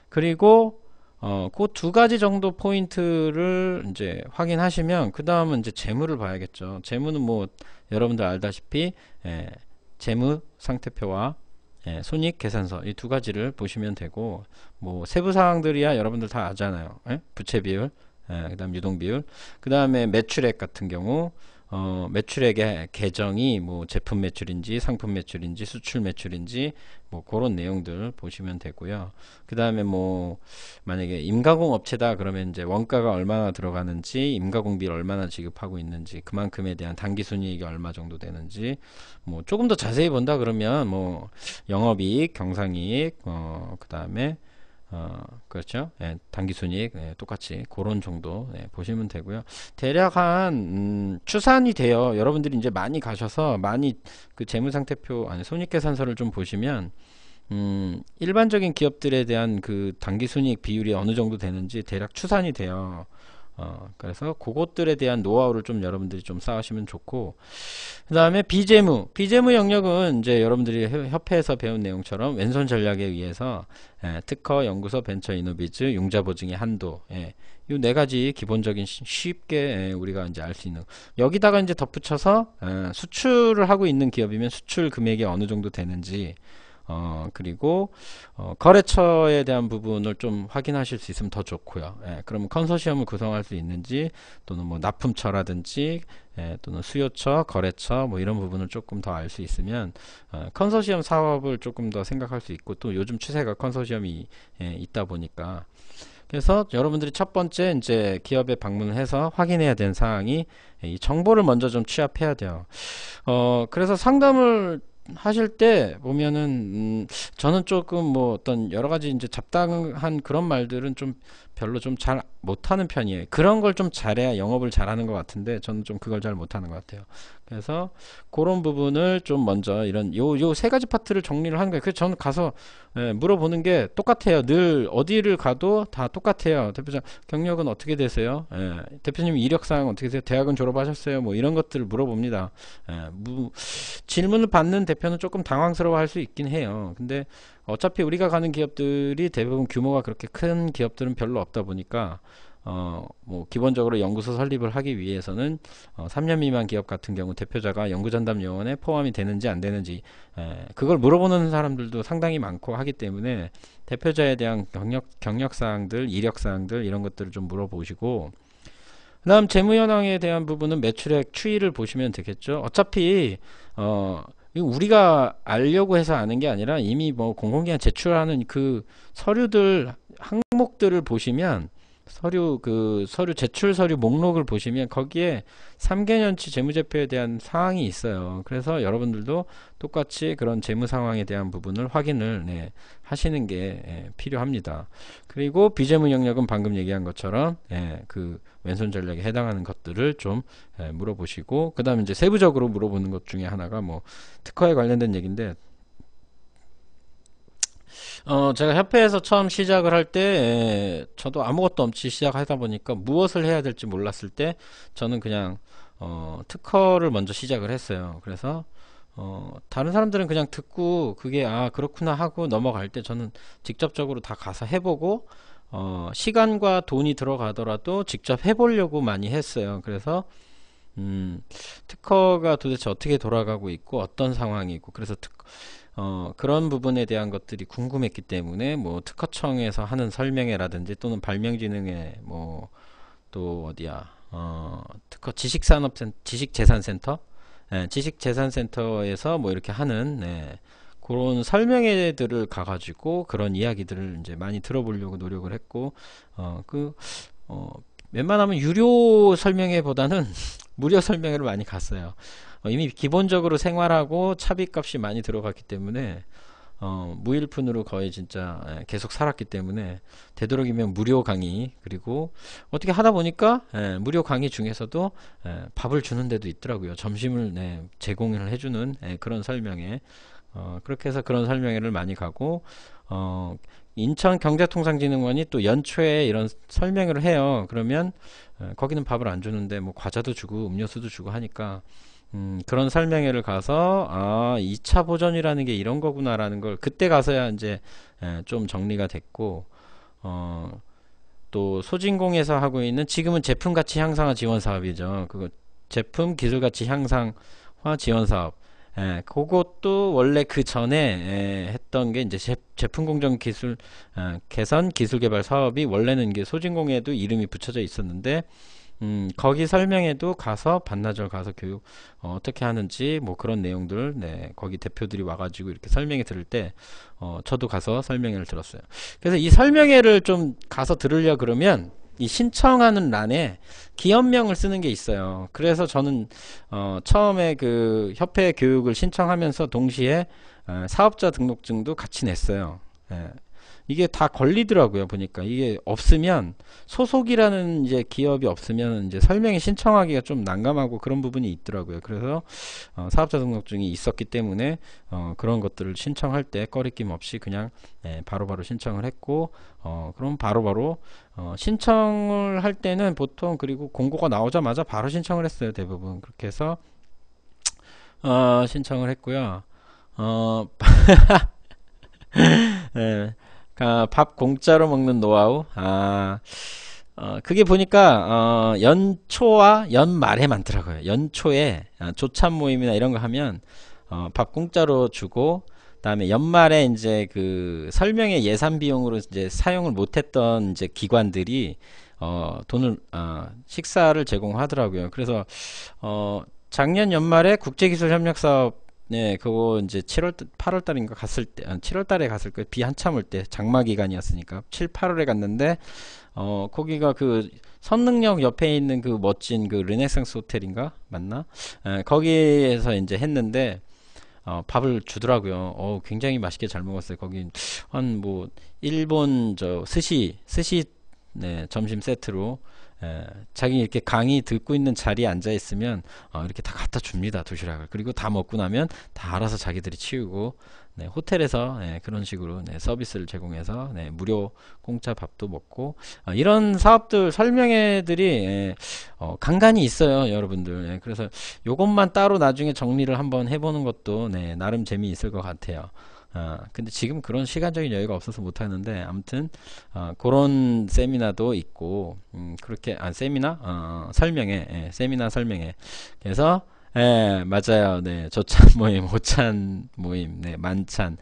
그리고 어, 그 두 가지 정도 포인트를 이제 확인하시면 그 다음은 이제 재무를 봐야겠죠. 재무는 뭐 여러분들 알다시피 예, 재무 상태표와 예, 손익 계산서 이 두 가지를 보시면 되고 뭐 세부 사항들이야 여러분들 다 아잖아요. 예? 부채 비율, 예, 그다음 유동 비율, 그 다음에 매출액 같은 경우 어, 매출액의 계정이 뭐 제품 매출인지 상품 매출인지 수출 매출인지 뭐 그런 내용들 보시면 되고요. 그 다음에 뭐 만약에 임가공 업체다 그러면 이제 원가가 얼마나 들어가는지 임가공비를 얼마나 지급하고 있는지 그만큼에 대한 단기 순이익이 얼마 정도 되는지 뭐 조금 더 자세히 본다 그러면 뭐 영업이익, 경상이익, 어, 그 다음에 어, 그렇죠. 예, 단기순이익 예, 똑같이 그런 정도 예, 보시면 되고요. 대략 한 음, 추산이 돼요. 여러분들이 이제 많이 가셔서 많이 그 재무상태표 아니 손익계산서를 좀 보시면 음, 일반적인 기업들에 대한 그 단기순이익 비율이 어느 정도 되는지 대략 추산이 돼요. 어, 그래서 그것들에 대한 노하우를 좀 여러분들이 좀 쌓으시면 좋고 그 다음에 비재무 비재무 영역은 이제 여러분들이 협회에서 배운 내용처럼 왼손 전략에 의해서 예, 특허 연구소 벤처 이노비즈 융자 보증의 한도 예, 이네 가지 기본적인 쉽게 예, 우리가 이제 알 수 있는 여기다가 이제 덧붙여서 예, 수출을 하고 있는 기업이면 수출 금액이 어느 정도 되는지 어, 그리고 어, 거래처에 대한 부분을 좀 확인하실 수 있으면 더 좋고요. 예, 그러면 컨소시엄을 구성할 수 있는지 또는 뭐 납품처라든지 예, 또는 수요처, 거래처 뭐 이런 부분을 조금 더 알 수 있으면 어, 컨소시엄 사업을 조금 더 생각할 수 있고 또 요즘 추세가 컨소시엄이 예, 있다 보니까 그래서 여러분들이 첫 번째 이제 기업에 방문을 해서 확인해야 되는 사항이 이 정보를 먼저 좀 취합해야 돼요. 어, 그래서 상담을 하실 때 보면은 음, 저는 조금 뭐 어떤 여러 가지 이제 잡다한 그런 말들은 좀 별로 좀 잘 못하는 편이에요. 그런 걸 좀 잘해야 영업을 잘하는 것 같은데 저는 좀 그걸 잘 못하는 것 같아요. 그래서 그런 부분을 좀 먼저 이런 요 요 세 가지 파트를 정리를 하는 거예요. 그래서 저는 가서 예, 물어보는 게 똑같아요. 늘 어디를 가도 다 똑같아요. 대표자 경력은 어떻게 되세요? 예, 대표님 이력사항 어떻게 되세요? 대학은 졸업하셨어요? 뭐 이런 것들을 물어봅니다. 예, 무, 질문을 받는 대표는 조금 당황스러워할 수 있긴 해요. 근데 어차피 우리가 가는 기업들이 대부분 규모가 그렇게 큰 기업들은 별로 없다 보니까 어, 뭐 기본적으로 연구소 설립을 하기 위해서는 어, 3년 미만 기업 같은 경우 대표자가 연구전담 요원에 포함이 되는지 안 되는지 에, 그걸 물어보는 사람들도 상당히 많고 하기 때문에 대표자에 대한 경력 경력 사항들, 이력 사항들 이런 것들을 좀 물어보시고 그다음 재무 현황에 대한 부분은 매출액 추이를 보시면 되겠죠. 어차피 어 우리가 알려고 해서 아는 게 아니라 이미 뭐 공공기관 제출하는 그 서류들 항목들을 보시면 서류 그 서류 제출 서류 목록을 보시면 거기에 3개년치 재무제표에 대한 사항이 있어요. 그래서 여러분들도 똑같이 그런 재무 상황에 대한 부분을 확인을 네, 하시는 게 예, 필요합니다. 그리고 비재무 영역은 방금 얘기한 것처럼 예, 그 왼손 전략에 해당하는 것들을 좀 예, 물어보시고 그다음에 이제 세부적으로 물어보는 것 중에 하나가 뭐 특허에 관련된 얘기인데 어, 제가 협회에서 처음 시작을 할때 예, 저도 아무것도 없이 시작하다 보니까 무엇을 해야 될지 몰랐을 때 저는 그냥 어, 특허를 먼저 시작을 했어요. 그래서 어, 다른 사람들은 그냥 듣고 그게 아 그렇구나 하고 넘어갈 때 저는 직접적으로 다 가서 해보고 어, 시간과 돈이 들어가더라도 직접 해보려고 많이 했어요. 그래서 음, 특허가 도대체 어떻게 돌아가고 있고 어떤 상황이고 그래서 특, 허 어, 그런 부분에 대한 것들이 궁금했기 때문에 뭐 특허청에서 하는 설명회라든지 또는 발명진흥회 뭐또 어디야 어, 특허 지식산업센 지식재산센터 예, 지식재산센터에서 뭐 이렇게 하는 네, 그런 설명회들을 가가지고 그런 이야기들을 이제 많이 들어보려고 노력을 했고 어그 어, 웬만하면 유료 설명회보다는 무료 설명회를 많이 갔어요. 어, 이미 기본적으로 생활하고 차비값이 많이 들어갔기 때문에 어, 무일푼으로 거의 진짜 예, 계속 살았기 때문에 되도록이면 무료 강의 그리고 어떻게 하다 보니까 예, 무료 강의 중에서도 예, 밥을 주는 데도 있더라고요. 점심을 네, 제공을 해주는 예, 그런 설명회 어, 그렇게 해서 그런 설명회를 많이 가고 어, 인천경제통상진흥원이 또 연초에 이런 설명회를 해요. 그러면 예, 거기는 밥을 안 주는데 뭐 과자도 주고 음료수도 주고 하니까 음, 그런 설명회를 가서 아 2차 보전이라는 게 이런 거구나라는 걸 그때 가서야 이제 에, 예, 좀 정리가 됐고 어, 또 소진공에서 하고 있는 지금은 제품 가치 향상화 지원 사업이죠. 그거 제품 기술 가치 향상화 지원 사업. 예, 그것도 원래 그 전에 에, 예, 했던 게 이제 제, 제품 공정 기술 에, 어, 개선 기술 개발 사업이 원래는 이게 소진공에도 이름이 붙여져 있었는데 음, 거기 설명에도 가서 반나절 가서 교육 어, 떻게 하는지 뭐 그런 내용들 네, 거기 대표들이 와가지고 이렇게 설명회 들을 때 어, 저도 가서 설명회를 들었어요. 그래서 이 설명회를 좀 가서 들으려 그러면 이 신청하는 란에 기업명을 쓰는 게 있어요. 그래서 저는 어, 처음에 그 협회 교육을 신청하면서 동시에 에, 어, 사업자 등록증도 같이 냈어요. 예. 이게 다 걸리더라고요 보니까 이게 없으면 소속이라는 이제 기업이 없으면 이제 설명에 신청하기가 좀 난감하고 그런 부분이 있더라고요 그래서 어, 사업자 등록증이 있었기 때문에 어, 그런 것들을 신청할 때 꺼리낌 없이 그냥 예, 바로바로 예, 바로 신청을 했고 어, 그럼 바로바로 바로 어, 신청을 할 때는 보통 그리고 공고가 나오자마자 바로 신청을 했어요 대부분 그렇게 해서 어, 신청을 했고요 어, 네. 아, 밥 공짜로 먹는 노하우. 아, 어, 그게 보니까 어, 연초와 연말에 많더라고요. 연초에 아, 조찬 모임이나 이런 거 하면 어, 밥 공짜로 주고 그다음에 연말에 이제 그 설명회 예산 비용으로 이제 사용을 못했던 이제 기관들이 어, 돈을 아, 식사를 제공하더라고요. 그래서 어, 작년 연말에 국제기술협력사업 네, 그거 이제 7월 8월 달인가 갔을 때, 7월 아, 달에 갔을 거예요. 비 한참 올 때, 장마 기간이었으니까 7, 8월에 갔는데 어, 거기가 그 선릉역 옆에 있는 그 멋진 그 르네상스 호텔인가 맞나? 에, 거기에서 이제 했는데 어, 밥을 주더라고요. 어, 굉장히 맛있게 잘 먹었어요. 거긴 한 뭐 일본 저 스시 스시 네, 점심 세트로 에, 예, 자기 이렇게 강의 듣고 있는 자리에 앉아 있으면 어, 이렇게 다 갖다 줍니다 도시락을 그리고 다 먹고 나면 다 알아서 자기들이 치우고 네, 호텔에서 네, 그런 식으로 네, 서비스를 제공해서 네, 무료 공짜 밥도 먹고 어, 이런 사업들 설명회들이 예, 어, 간간히 있어요 여러분들 그래서 이것만 따로 나중에 정리를 한번 해보는 것도 네, 나름 재미있을 것 같아요 어, 근데 지금 그런 시간적인 여유가 없어서 못하는데 아무튼 어, 그런 세미나도 있고 음, 그렇게 아 세미나 어, 설명회 예, 세미나 설명회 그래서 예 맞아요 네 조찬 모임 오찬 모임 네 만찬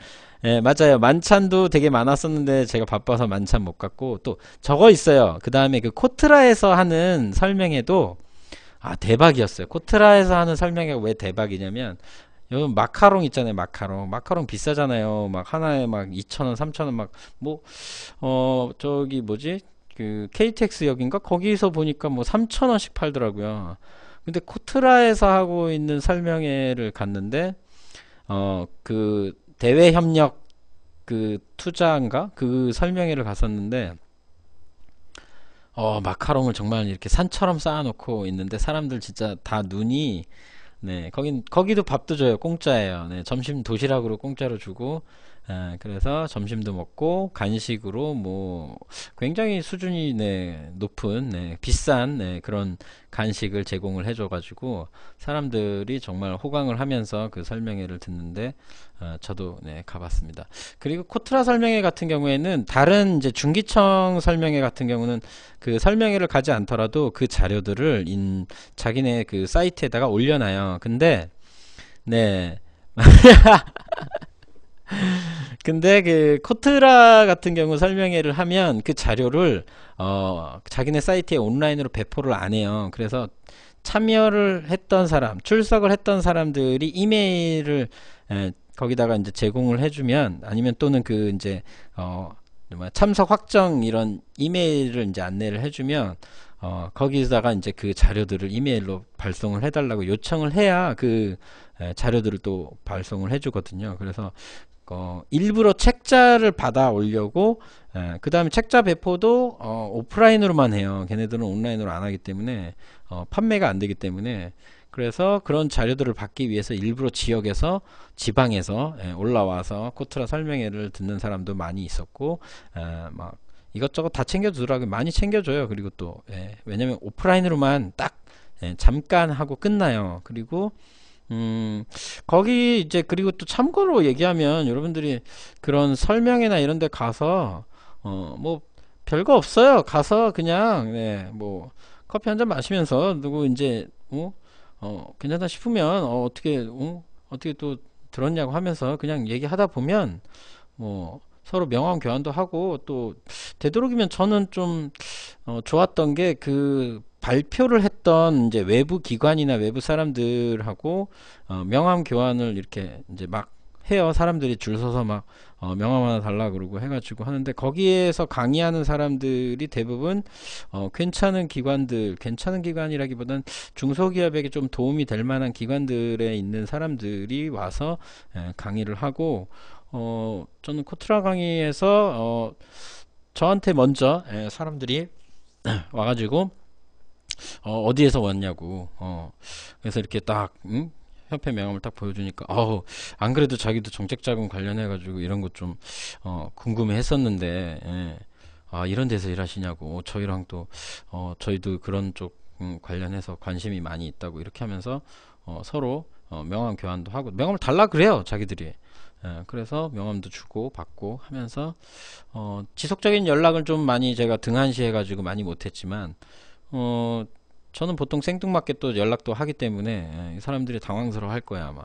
예 맞아요 만찬도 되게 많았었는데 제가 바빠서 만찬 못 갔고 또 저거 있어요 그 다음에 그 코트라에서 하는 설명회도 아 대박이었어요 코트라에서 하는 설명회가 왜 대박이냐면 여러분 마카롱 있잖아요 마카롱 마카롱 비싸잖아요 막 하나에 막 2천원 3천원 막 뭐 어 저기 뭐지 그 KTX역인가 거기서 보니까 뭐 3천원씩 팔더라고요 근데 코트라에서 하고 있는 설명회를 갔는데 어 그 대외 협력 그 투자인가 그 설명회를 갔었는데 어 마카롱을 정말 이렇게 산처럼 쌓아놓고 있는데 사람들 진짜 다 눈이 네, 거긴 거기도 밥도 줘요. 공짜예요. 네, 점심 도시락으로 공짜로 주고 예, 그래서 점심도 먹고 간식으로 뭐 굉장히 수준이 네, 높은 네, 비싼 네, 그런 간식을 제공을 해줘가지고 사람들이 정말 호강을 하면서 그 설명회를 듣는데 아, 저도 네, 가봤습니다. 그리고 코트라 설명회 같은 경우에는 다른 이제 중기청 설명회 같은 경우는 그 설명회를 가지 않더라도 그 자료들을 인 자기네 그 사이트에다가 올려놔요. 근데 네 근데 그 코트라 같은 경우 설명회를 하면 그 자료를 어 자기네 사이트에 온라인으로 배포를 안 해요. 그래서 참여를 했던 사람, 출석을 했던 사람들이 이메일을 에, 예, 거기다가 이제 제공을 해주면 아니면 또는 그 이제 어 참석 확정 이런 이메일을 이제 안내를 해주면 어 거기다가 이제 그 자료들을 이메일로 발송을 해달라고 요청을 해야 그 에, 예, 자료들을 또 발송을 해주거든요. 그래서 어, 일부러 책자를 받아 올려고 예, 그 다음에 책자 배포도 어, 오프라인으로만 해요 걔네들은 온라인으로 안 하기 때문에 어, 판매가 안 되기 때문에 그래서 그런 자료들을 받기 위해서 일부러 지역에서 지방에서 에, 예, 올라와서 코트라 설명회를 듣는 사람도 많이 있었고 에, 예, 막 이것저것 다 챙겨주더라고요 많이 챙겨줘요 그리고 또 에, 왜냐면 오프라인으로만 딱 잠깐 하고 끝나요 그리고 음, 거기 이제 그리고 또 참고로 얘기하면 여러분들이 그런 설명회나 이런 데 가서 어, 뭐 별거 없어요. 가서 그냥 네, 뭐 커피 한 잔 마시면서 누구 이제 어, 어 괜찮다 싶으면 어, 어떻게 어, 어떻게 또 들었냐고 하면서 그냥 얘기하다 보면 뭐 서로 명함 교환도 하고 또 되도록이면 저는 좀 어, 좋았던 게 그 발표를 했던 이제 외부 기관이나 외부 사람들하고 어, 명함 교환을 이렇게 이제 막 해요. 사람들이 줄 서서 막 어, 명함 하나 달라 그러고 해가지고 하는데 거기에서 강의하는 사람들이 대부분 어, 괜찮은 기관들, 괜찮은 기관이라기보단 중소기업에게 좀 도움이 될 만한 기관들에 있는 사람들이 와서 에, 예, 강의를 하고 어, 저는 코트라 강의에서 어, 저한테 먼저 예, 사람들이 와가지고 어, 어 디에서 왔냐고 어, 그래서 이렇게 딱 음? 협회 명함을 딱 보여주니까 어우 안 그래도 자기도 정책 자금 관련해 가지고 이런 것좀 어, 궁금해 했었는데 예. 아 이런 데서 일하시냐고 저희랑 또 어, 저희도 그런 쪽 음, 관련해서 관심이 많이 있다고 이렇게 하면서 어, 서로 어, 명함 교환도 하고 명함을 달라 그래요 자기들이 예, 그래서 명함도 주고 받고 하면서 어, 지속적인 연락을 좀 많이 제가 등한시해가지고 많이 못했지만 어, 저는 보통 생뚱맞게 또 연락도 하기 때문에 예, 사람들이 당황스러워 할 거야 아마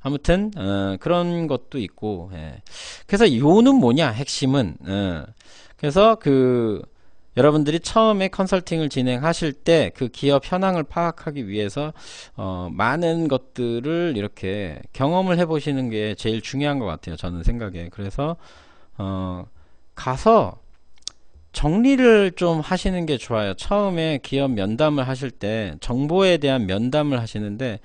아무튼 어, 그런 것도 있고 예. 그래서 요는 뭐냐 핵심은 예. 그래서 그 여러분들이 처음에 컨설팅을 진행하실 때 그 기업 현황을 파악하기 위해서 어, 많은 것들을 이렇게 경험을 해보시는 게 제일 중요한 것 같아요. 저는 생각에. 그래서 어, 가서 정리를 좀 하시는 게 좋아요. 처음에 기업 면담을 하실 때 정보에 대한 면담을 하시는데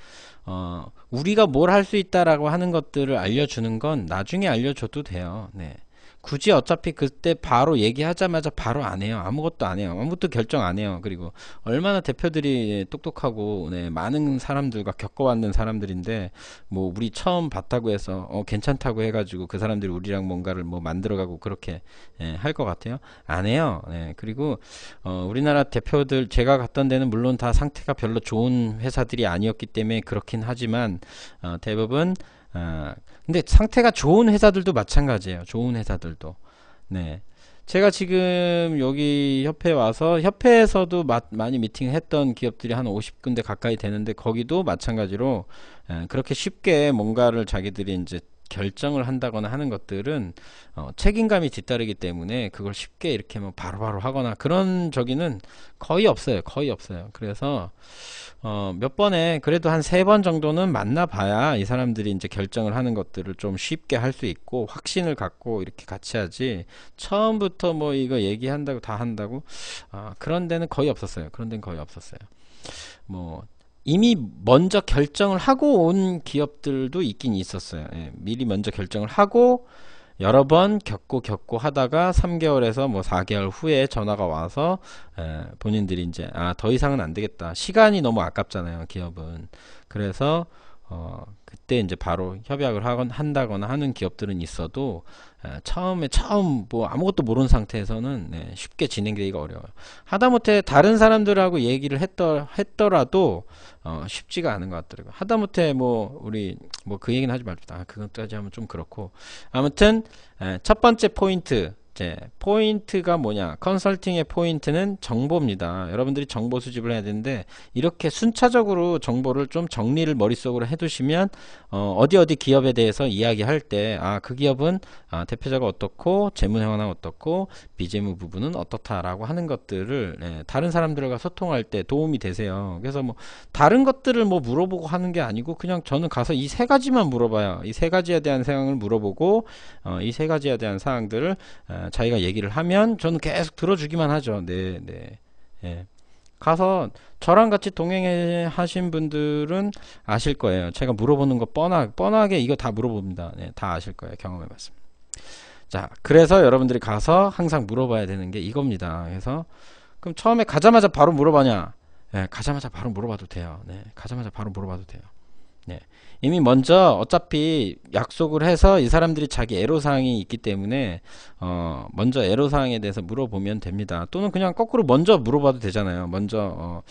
어, 우리가 뭘 할 수 있다라고 하는 것들을 알려주는 건 나중에 알려줘도 돼요. 네. 굳이 어차피 그때 바로 얘기하자마자 바로 안 해요. 아무것도 안 해요. 아무것도 결정 안 해요. 그리고 얼마나 대표들이 똑똑하고 네, 많은 사람들과 겪어왔는 사람들인데 뭐 우리 처음 봤다고 해서 어, 괜찮다고 해가지고 그 사람들이 우리랑 뭔가를 뭐 만들어가고 그렇게 예, 할것 같아요. 안 해요. 예, 그리고 어, 우리나라 대표들 제가 갔던 데는 물론 다 상태가 별로 좋은 회사들이 아니었기 때문에 그렇긴 하지만 어, 대부분 어, 근데 상태가 좋은 회사들도 마찬가지예요. 좋은 회사들도. 네. 제가 지금 여기 협회 와서 협회에서도 마, 많이 미팅을 했던 기업들이 한 50군데 가까이 되는데 거기도 마찬가지로 에, 예, 그렇게 쉽게 뭔가를 자기들이 이제 결정을 한다거나 하는 것들은 어, 책임감이 뒤따르기 때문에 그걸 쉽게 이렇게 뭐 바로바로 하거나 그런 저기는 거의 없어요. 거의 없어요. 그래서 어, 몇 번에 그래도 한 세 번 정도는 만나봐야 이 사람들이 이제 결정을 하는 것들을 좀 쉽게 할 수 있고 확신을 갖고 이렇게 같이 하지 처음부터 뭐 이거 얘기한다고 다 한다고 어, 그런 데는 거의 없었어요. 그런 데는 거의 없었어요. 뭐 이미 먼저 결정을 하고 온 기업들도 있긴 있었어요. 예, 미리 먼저 결정을 하고 여러 번 겪고 겪고 하다가 3개월에서 뭐 4개월 후에 전화가 와서 예, 본인들이 이제 아 더 이상은 안 되겠다. 시간이 너무 아깝잖아요, 기업은. 그래서 어 그때 이제 바로 협약을 하건 한다거나 하는 기업들은 있어도 어, 처음에 처음 뭐 아무것도 모르는 상태에서는 네, 쉽게 진행되기가 어려워요. 하다못해 다른 사람들하고 얘기를 했더, 했더라도 어, 쉽지가 않은 것 같더라고요. 하다못해 뭐 우리 뭐 그 얘기는 하지 말자. 아, 그것까지 하면 좀 그렇고 아무튼 에, 첫 번째 포인트 번째, 예, 포인트가 뭐냐? 컨설팅의 포인트는 정보입니다. 여러분들이 정보 수집을 해야 되는데 이렇게 순차적으로 정보를 좀 정리를 머릿속으로 해두시면 어, 디 어디 기업에 대해서 이야기할 때 아 그 기업은 아, 대표자가 어떻고 재무 현황 어떻고 비재무 부분은 어떻다라고 하는 것들을 예, 다른 사람들과 소통할 때 도움이 되세요. 그래서 뭐 다른 것들을 뭐 물어보고 하는 게 아니고 그냥 저는 가서 이 세 가지만 물어봐요. 이 세 가지에 대한 생각을 물어보고 어, 이 세 가지에 대한 사항들을 예, 자기가 얘기를 하면 저는 계속 들어주기만 하죠. 네, 네. 예. 가서 저랑 같이 동행 하신 분들은 아실 거예요. 제가 물어보는 거 뻔하, 뻔하게 이거 다 물어봅니다. 네, 다 아실 거예요. 경험해 봤습니다. 자, 그래서 여러분들이 가서 항상 물어봐야 되는 게 이겁니다. 그래서 그럼 처음에 가자마자 바로 물어봐냐? 네, 가자마자 바로 물어봐도 돼요. 네, 가자마자 바로 물어봐도 돼요. 이미 먼저 어차피 약속을 해서 이 사람들이 자기 애로사항이 있기 때문에 어 먼저 애로사항에 대해서 물어보면 됩니다. 또는 그냥 거꾸로 먼저 물어봐도 되잖아요. 먼저 어,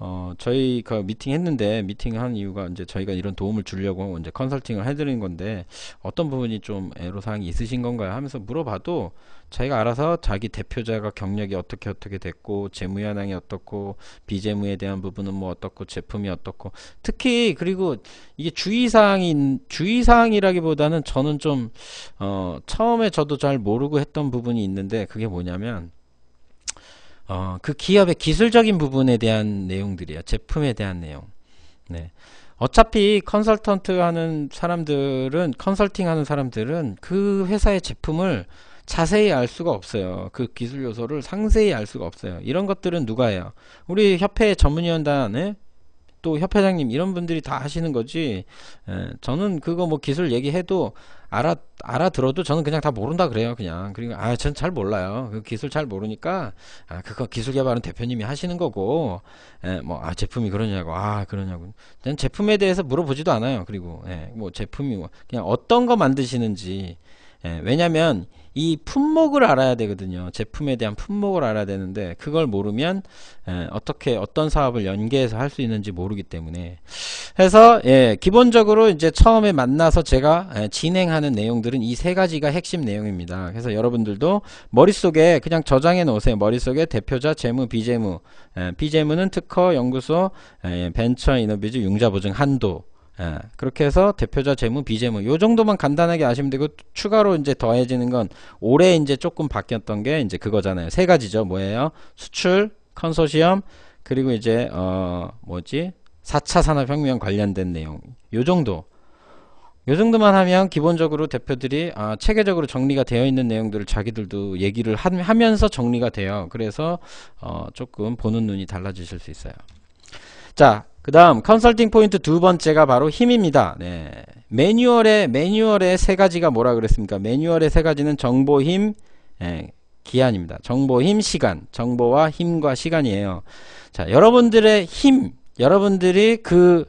어 저희 그 미팅 했는데 미팅한 이유가 이제 저희가 이런 도움을 주려고 이제 컨설팅을 해드린 건데 어떤 부분이 좀 애로사항이 있으신 건가요? 하면서 물어봐도 자기가 알아서 자기 대표자가 경력이 어떻게 어떻게 됐고 재무 현황이 어떻고 비재무에 대한 부분은 뭐 어떻고 제품이 어떻고 특히 그리고 이게 주의사항인 주의사항이라기보다는 저는 좀 어, 처음에 저도 잘 모르고 했던 부분이 있는데 그게 뭐냐면 어, 그 기업의 기술적인 부분에 대한 내용들이야 제품에 대한 내용. 네. 어차피 컨설턴트 하는 사람들은 컨설팅 하는 사람들은 그 회사의 제품을 자세히 알 수가 없어요. 그 기술 요소를 상세히 알 수가 없어요. 이런 것들은 누가 해요? 우리 협회 전문위원단에 또 협회장님 이런 분들이 다 하시는 거지. 에, 예, 저는 그거 뭐 기술 얘기해도 알아 알아들어도 저는 그냥 다 모른다 그래요. 그냥 그리고 아, 전 잘 몰라요. 그 기술 잘 모르니까 아, 그거 기술 개발은 대표님이 하시는 거고, 에, 예, 뭐 아, 제품이 그러냐고, 아 그러냐고. 난 제품에 대해서 물어보지도 않아요. 그리고 에, 예, 뭐 제품이 뭐 그냥 어떤 거 만드시는지. 예, 왜냐면 이 품목을 알아야 되거든요. 제품에 대한 품목을 알아야 되는데 그걸 모르면 예, 어떻게 어떤 사업을 연계해서 할 수 있는지 모르기 때문에 해서 예, 기본적으로 이제 처음에 만나서 제가 예, 진행하는 내용들은 이 세 가지가 핵심 내용입니다. 그래서 여러분들도 머릿속에 그냥 저장해 놓으세요. 머릿속에 대표자, 재무, 비재무, 예, 비재무는 특허, 연구소, 예, 벤처, 이너비즈, 융자보증, 한도 예, 그렇게 해서 대표자 재무, 비재무 요 정도만 간단하게 아시면 되고 추가로 이제 더해지는 건 올해 이제 조금 바뀌었던 게 이제 그거잖아요. 세 가지죠. 뭐예요? 수출, 컨소시엄, 그리고 이제 어 뭐지? 4차 산업혁명 관련된 내용. 요 정도. 요 정도만 하면 기본적으로 대표들이 아, 체계적으로 정리가 되어 있는 내용들을 자기들도 얘기를 하, 면서 정리가 돼요. 그래서 어, 조금 보는 눈이 달라지실 수 있어요. 자, 그 다음 컨설팅 포인트 두 번째가 바로 힘입니다. 네. 매뉴얼의 매뉴얼의 세 가지가 뭐라 그랬습니까? 매뉴얼의 세 가지는 정보 힘 네, 기한입니다. 정보 힘 시간 정보와 힘과 시간이에요. 자 여러분들의 힘 여러분들이 그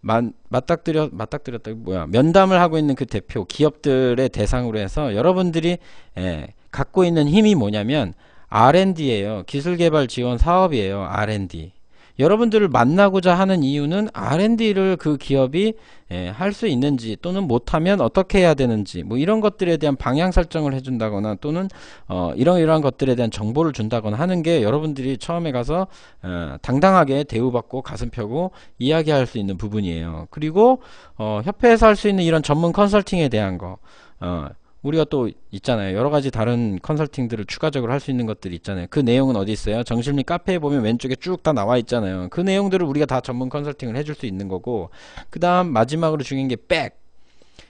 만, 맞닥뜨려 맞닥뜨렸다 뭐야 면담을 하고 있는 그 대표 기업들의 대상으로 해서 여러분들이 예, 갖고 있는 힘이 뭐냐면 R&D예요. 기술 개발 지원 사업이에요. R&D. 여러분들을 만나고자 하는 이유는 R&D를 그 기업이 예, 할수 있는지 또는 못하면 어떻게 해야 되는지 뭐 이런 것들에 대한 방향 설정을 해준다거나 또는 어, 이런 이러한 것들에 대한 정보를 준다거나 하는 게 여러분들이 처음에 가서 어, 당당하게 대우받고 가슴 펴고 이야기할 수 있는 부분이에요. 그리고 어, 협회에서 할 수 있는 이런 전문 컨설팅에 대한 거 어, 우리가 또 있잖아요. 여러 가지 다른 컨설팅들을 추가적으로 할 수 있는 것들이 있잖아요. 그 내용은 어디 있어요? 정신리 카페에 보면 왼쪽에 쭉 다 나와 있잖아요. 그 내용들을 우리가 다 전문 컨설팅을 해줄 수 있는 거고, 그 다음 마지막으로 중요한 게 백.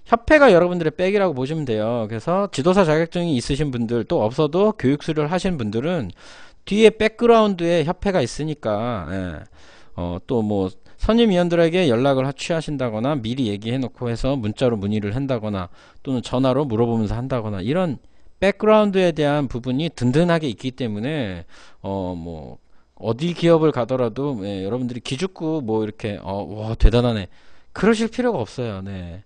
협회가 여러분들의 백이라고 보시면 돼요. 그래서 지도사 자격증이 있으신 분들, 또 없어도 교육 수료를 하신 분들은 뒤에 백그라운드에 협회가 있으니까, 예. 어, 또 뭐, 선임위원들에게 연락을 취하신다거나 미리 얘기해놓고 해서 문자로 문의를 한다거나 또는 전화로 물어보면서 한다거나 이런 백그라운드에 대한 부분이 든든하게 있기 때문에 어 뭐 어디 기업을 가더라도 예, 여러분들이 기죽고 뭐 이렇게 어 와 대단하네 그러실 필요가 없어요. 네.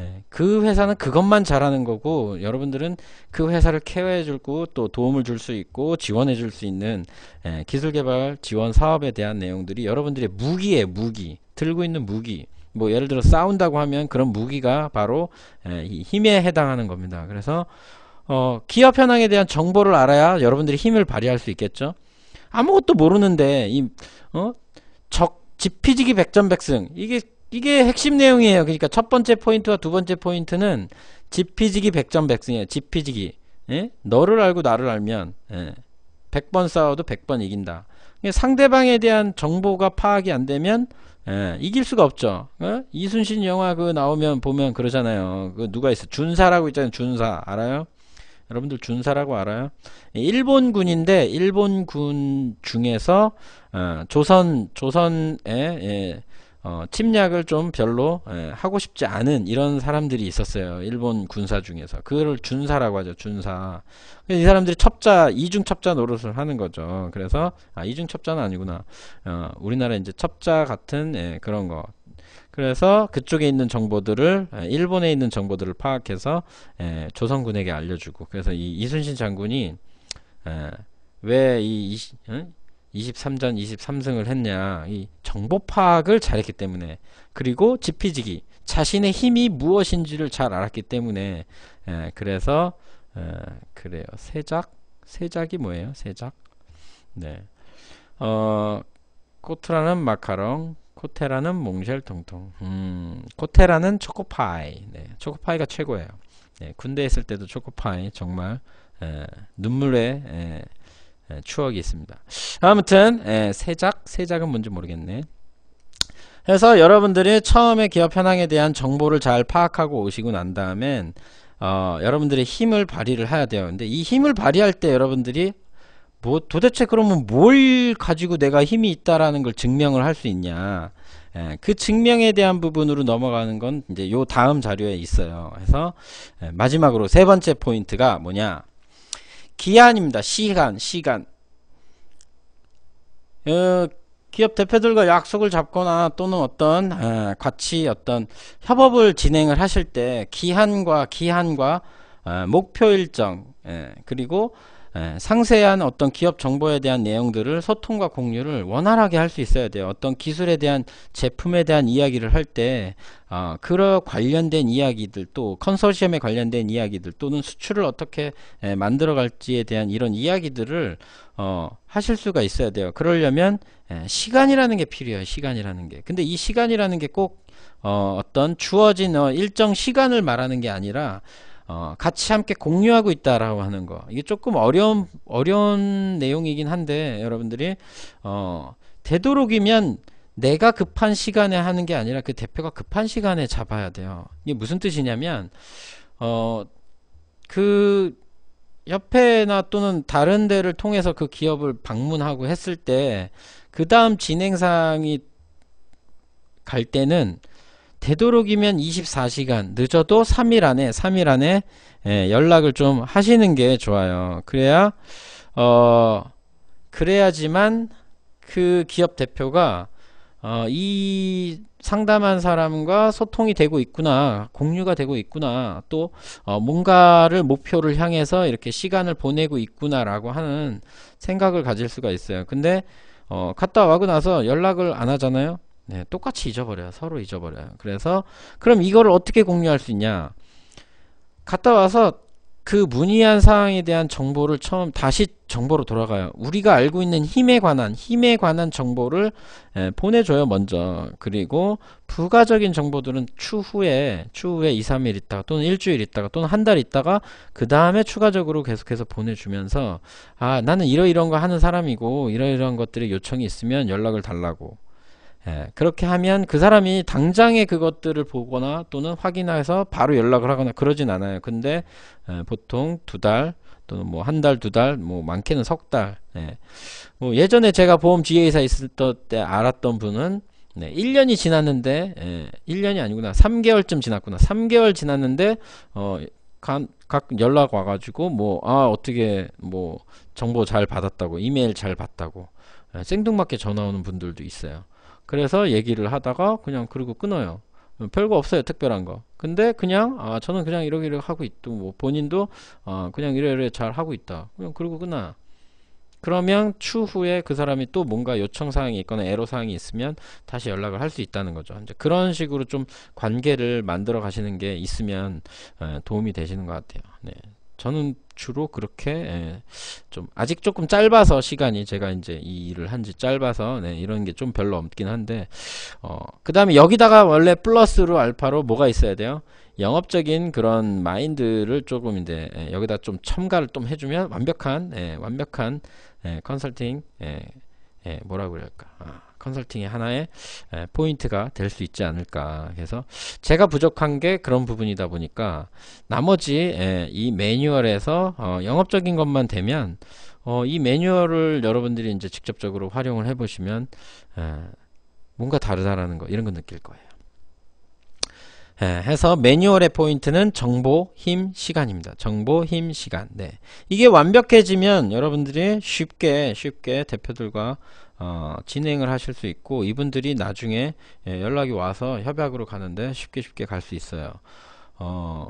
예, 그 회사는 그것만 잘하는 거고 여러분들은 그 회사를 케어해 줄고 또 도움을 줄 수 있고 지원해 줄 수 있는 예, 기술 개발 지원 사업에 대한 내용들이 여러분들의 무기에 무기 들고 있는 무기 뭐 예를 들어 싸운다고 하면 그런 무기가 바로 예, 힘에 해당하는 겁니다 그래서 어, 기업 현황에 대한 정보를 알아야 여러분들이 힘을 발휘할 수 있겠죠 아무것도 모르는데 이 어? 적 지피지기 백전백승 이게 이게 핵심 내용이에요. 그러니까 첫 번째 포인트와 두 번째 포인트는 지피지기 백전백승이에요. 지피지기. 예? 너를 알고 나를 알면 예. 100번 싸워도 100번 이긴다. 상대방에 대한 정보가 파악이 안 되면 예, 이길 수가 없죠. 어? 이순신 영화 그 나오면 보면 그러잖아요. 그 누가 있어? 준사라고 있잖아요. 준사 알아요? 여러분들 준사라고 알아요? 예, 일본군인데 일본군 중에서 어, 조선 조선의 예, 어, 침략을 좀 별로 에, 예, 하고 싶지 않은 이런 사람들이 있었어요. 일본 군사 중에서. 그거를 준사라고 하죠. 준사. 이 사람들이 첩자, 이중 첩자 노릇을 하는 거죠. 그래서 아, 이중 첩자는 아니구나. 어, 우리나라 이제 첩자 같은 에, 예, 그런 거. 그래서 그쪽에 있는 정보들을 예, 일본에 있는 정보들을 파악해서 에, 조선군에게 알려주고 그래서 이 이순신 장군이 왜이 23전 23승을 했냐. 이 정보 파악을 잘했기 때문에. 그리고 지피지기. 자신의 힘이 무엇인지를 잘 알았기 때문에. 예, 그래서, 예, 그래요. 세작? 세작이 뭐예요? 세작? 네. 어, 코트라는 마카롱, 코테라는 몽쉘 통통. 음, 코테라는 초코파이. 네, 초코파이가 최고예요. 네, 군대 있을 때도 초코파이 정말 에, 예, 눈물에 에, 예, 예, 추억이 있습니다. 아무튼 예, 세작? 세작은 뭔지 모르겠네. 그래서 여러분들이 처음에 기업 현황에 대한 정보를 잘 파악하고 오시고 난 다음엔 어, 여러분들의 힘을 발휘를 해야 돼요. 근데 이 힘을 발휘할 때 여러분들이 뭐 도대체 그러면 뭘 가지고 내가 힘이 있다라는 걸 증명을 할 수 있냐 예, 그 증명에 대한 부분으로 넘어가는 건 이제 요 다음 자료에 있어요 그래서 예, 마지막으로 세 번째 포인트가 뭐냐 기한입니다. 시간, 시간. 어, 기업 대표들과 약속을 잡거나 또는 어떤 어, 같이 어떤 협업을 진행을 하실 때 기한과 기한과 어, 목표 일정 예, 그리고 예, 상세한 어떤 기업 정보에 대한 내용들을 소통과 공유를 원활하게 할 수 있어야 돼요. 어떤 기술에 대한 제품에 대한 이야기를 할때 어, 아, 그런 관련된 이야기들 또 컨소시엄에 관련된 이야기들 또는 수출을 어떻게 에, 예, 만들어갈지에 대한 이런 이야기들을 어, 하실 수가 있어야 돼요. 그러려면 에, 예, 시간이라는 게 필요해요. 시간이라는 게. 근데 이 시간이라는 게 꼭 어, 어떤 주어진 어, 일정 시간을 말하는 게 아니라 어, 같이 함께 공유하고 있다라고 하는 거 이게 조금 어려운 어려운 내용이긴 한데 여러분들이 어, 되도록이면 내가 급한 시간에 하는 게 아니라 그 대표가 급한 시간에 잡아야 돼요. 이게 무슨 뜻이냐면 어, 그 협회나 또는 다른 데를 통해서 그 기업을 방문하고 했을 때 그 다음 진행상이 갈 때는 되도록이면 24시간 늦어도 3일 안에 3일 안에 예, 연락을 좀 하시는 게 좋아요. 그래야 어 그래야지만 그 기업 대표가 어, 이 상담한 사람과 소통이 되고 있구나 공유가 되고 있구나 또 어, 뭔가를 목표를 향해서 이렇게 시간을 보내고 있구나 라고 하는 생각을 가질 수가 있어요 근데 어, 갔다 와고 나서 연락을 안 하잖아요 네, 똑같이 잊어버려요. 서로 잊어버려요. 그래서 그럼 이거를 어떻게 공유할 수 있냐? 갔다 와서 그 문의한 사항에 대한 정보를 처음 다시 정보로 돌아가요. 우리가 알고 있는 힘에 관한 힘에 관한 정보를 예, 보내줘요 먼저. 그리고 부가적인 정보들은 추후에 추후에 2, 3일 있다가 또는 일주일 있다가 또는 한 달 있다가 그 다음에 추가적으로 계속해서 보내주면서 아 나는 이러이러한 거 하는 사람이고 이러이러한 것들이 요청이 있으면 연락을 달라고 예, 그렇게 하면 그 사람이 당장에 그것들을 보거나 또는 확인해서 바로 연락을 하거나 그러진 않아요. 근데 예, 보통 두 달 또는 뭐 한 달, 두 달, 뭐 많게는 석 달. 예. 뭐 예전에 제가 보험 지혜이사 있을 때 알았던 분은 네, 1년이 지났는데 예, 1년이 아니구나. 3개월쯤 지났구나. 3개월 지났는데 어, 간, 각 연락 와가지고 뭐 아 어떻게 뭐 정보 잘 받았다고 이메일 잘 받다고 예, 생뚱맞게 전화 오는 분들도 있어요. 그래서 얘기를 하다가 그냥 그리고 끊어요. 별거 없어요 특별한 거 근데 그냥 아 저는 그냥 이러게 이러 하고 있고 뭐 본인도 아 그냥 이러이러 잘 하고 있다 그냥 그러고 끊어 그러면 추후에 그 사람이 또 뭔가 요청사항이 있거나 애로사항이 있으면 다시 연락을 할 수 있다는 거죠 이제 그런 식으로 좀 관계를 만들어 가시는 게 있으면 예, 도움이 되시는 것 같아요 네. 저는 주로 그렇게 예, 좀 아직 조금 짧아서 시간이 제가 이제 이 일을 한 지 짧아서 네, 이런 게 좀 별로 없긴 한데 어, 그 다음에 여기다가 원래 플러스로 알파로 뭐가 있어야 돼요? 영업적인 그런 마인드를 조금 이제 예, 여기다 좀 첨가를 좀 해주면 완벽한 예, 완벽한 예, 컨설팅 예, 예, 뭐라 그럴까? 아. 컨설팅의 하나의 포인트가 될 수 있지 않을까 그래서 제가 부족한 게 그런 부분이다 보니까 나머지 이 매뉴얼에서 어, 영업적인 것만 되면 어, 이 매뉴얼을 여러분들이 이제 직접적으로 활용을 해 보시면 뭔가 다르다라는 거 이런 거 느낄 거예요 해서 매뉴얼의 포인트는 정보, 힘, 시간입니다. 정보, 힘, 시간. 네. 이게 완벽해지면 여러분들이 쉽게 쉽게 대표들과 어, 진행을 하실 수 있고 이분들이 나중에 예, 연락이 와서 협약으로 가는데 쉽게 쉽게 갈 수 있어요. 어,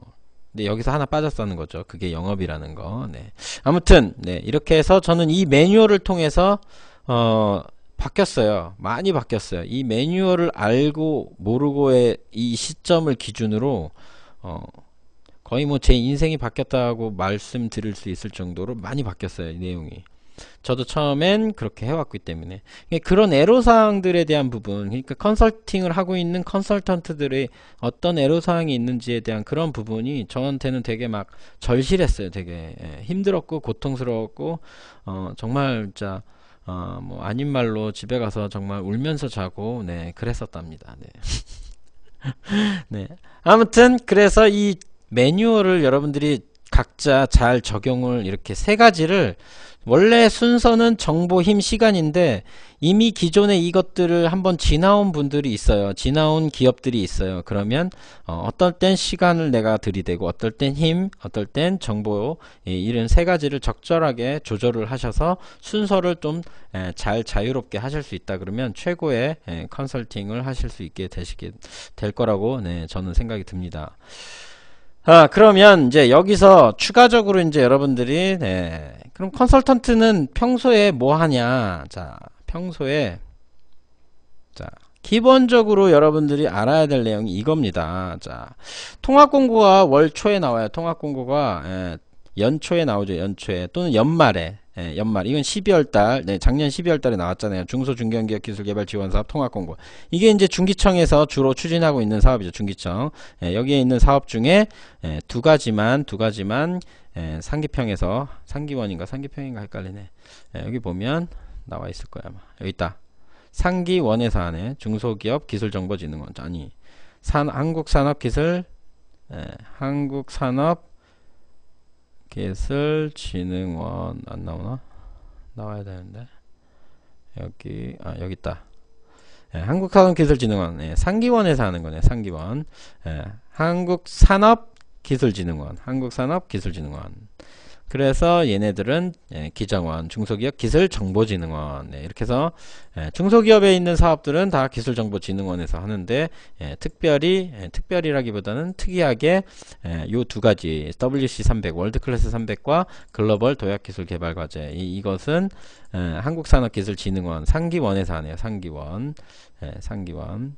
근데 여기서 하나 빠졌다는 거죠. 그게 영업이라는 거. 네. 아무튼 네, 이렇게 해서 저는 이 매뉴얼을 통해서 어, 바뀌었어요. 많이 바뀌었어요. 이 매뉴얼을 알고 모르고의 이 시점을 기준으로 어, 거의 뭐 제 인생이 바뀌었다고 말씀드릴 수 있을 정도로 많이 바뀌었어요. 이 내용이. 저도 처음엔 그렇게 해왔기 때문에 그러니까 그런 애로사항들에 대한 부분 그러니까 컨설팅을 하고 있는 컨설턴트들의 어떤 애로사항이 있는지에 대한 그런 부분이 저한테는 되게 막 절실했어요 되게 예, 힘들었고 고통스러웠고 어, 정말 진짜 어, 뭐 아닌 말로 집에 가서 정말 울면서 자고 네 그랬었답니다 네. 네 아무튼 그래서 이 매뉴얼을 여러분들이 각자 잘 적용을 이렇게 세 가지를 원래 순서는 정보, 힘, 시간인데 이미 기존에 이것들을 한번 지나온 분들이 있어요. 지나온 기업들이 있어요. 그러면 어, 떨땐 시간을 내가 들이대고 어떨 땐 힘, 어떨 땐 정보 이런 세 가지를 적절하게 조절을 하셔서 순서를 좀 잘 자유롭게 하실 수 있다 그러면 최고의 컨설팅을 하실 수 있게 되시게 될 거라고 네, 저는 생각이 듭니다. 아, 그러면 이제 여기서 추가적으로 이제 여러분들이 네. 그럼 컨설턴트는 평소에 뭐 하냐? 자, 평소에 자, 기본적으로 여러분들이 알아야 될 내용이 이겁니다. 자, 통합 공고가 월 초에 나와요. 통합 공고가 예, 연초에 나오죠. 연초에 또는 연말에 예, 연말 이건 12월 달 네, 작년 12월 달에 나왔잖아요. 중소중견기업 기술개발 지원 사업 통합 공고. 이게 이제 중기청에서 주로 추진하고 있는 사업이죠. 중기청. 예, 여기에 있는 사업 중에 예, 두 가지만 두 가지만 예, 상기평에서 상기원인가 상기평인가 헷갈리네. 예, 여기 보면 나와 있을 거야 아마. 여기 있다. 상기원에서 하네. 중소기업 기술정보진흥원 아니 한국산업기술 예, 한국산업 개슬진흥원 안 나오나? 나와야 되는데 여기 아 여기 있다 예, 한국산업기술진흥원 예, 상기원에서 하는 거네 상기원 예, 한국산업기술진흥원 한국산업기술진흥원 그래서 얘네들은 예, 기정원, 중소기업 기술정보진흥원 예, 이렇게 해서 예, 중소기업에 있는 사업들은 다 기술정보진흥원에서 하는데 예, 특별히 예, 특별이라기보다는 특이하게 예, 요두 가지 WC 300 월드클래스 300과 글로벌 도약기술개발과제 이, 것은 한국산업기술진흥원 상기원에서 하네요 상기원 상기원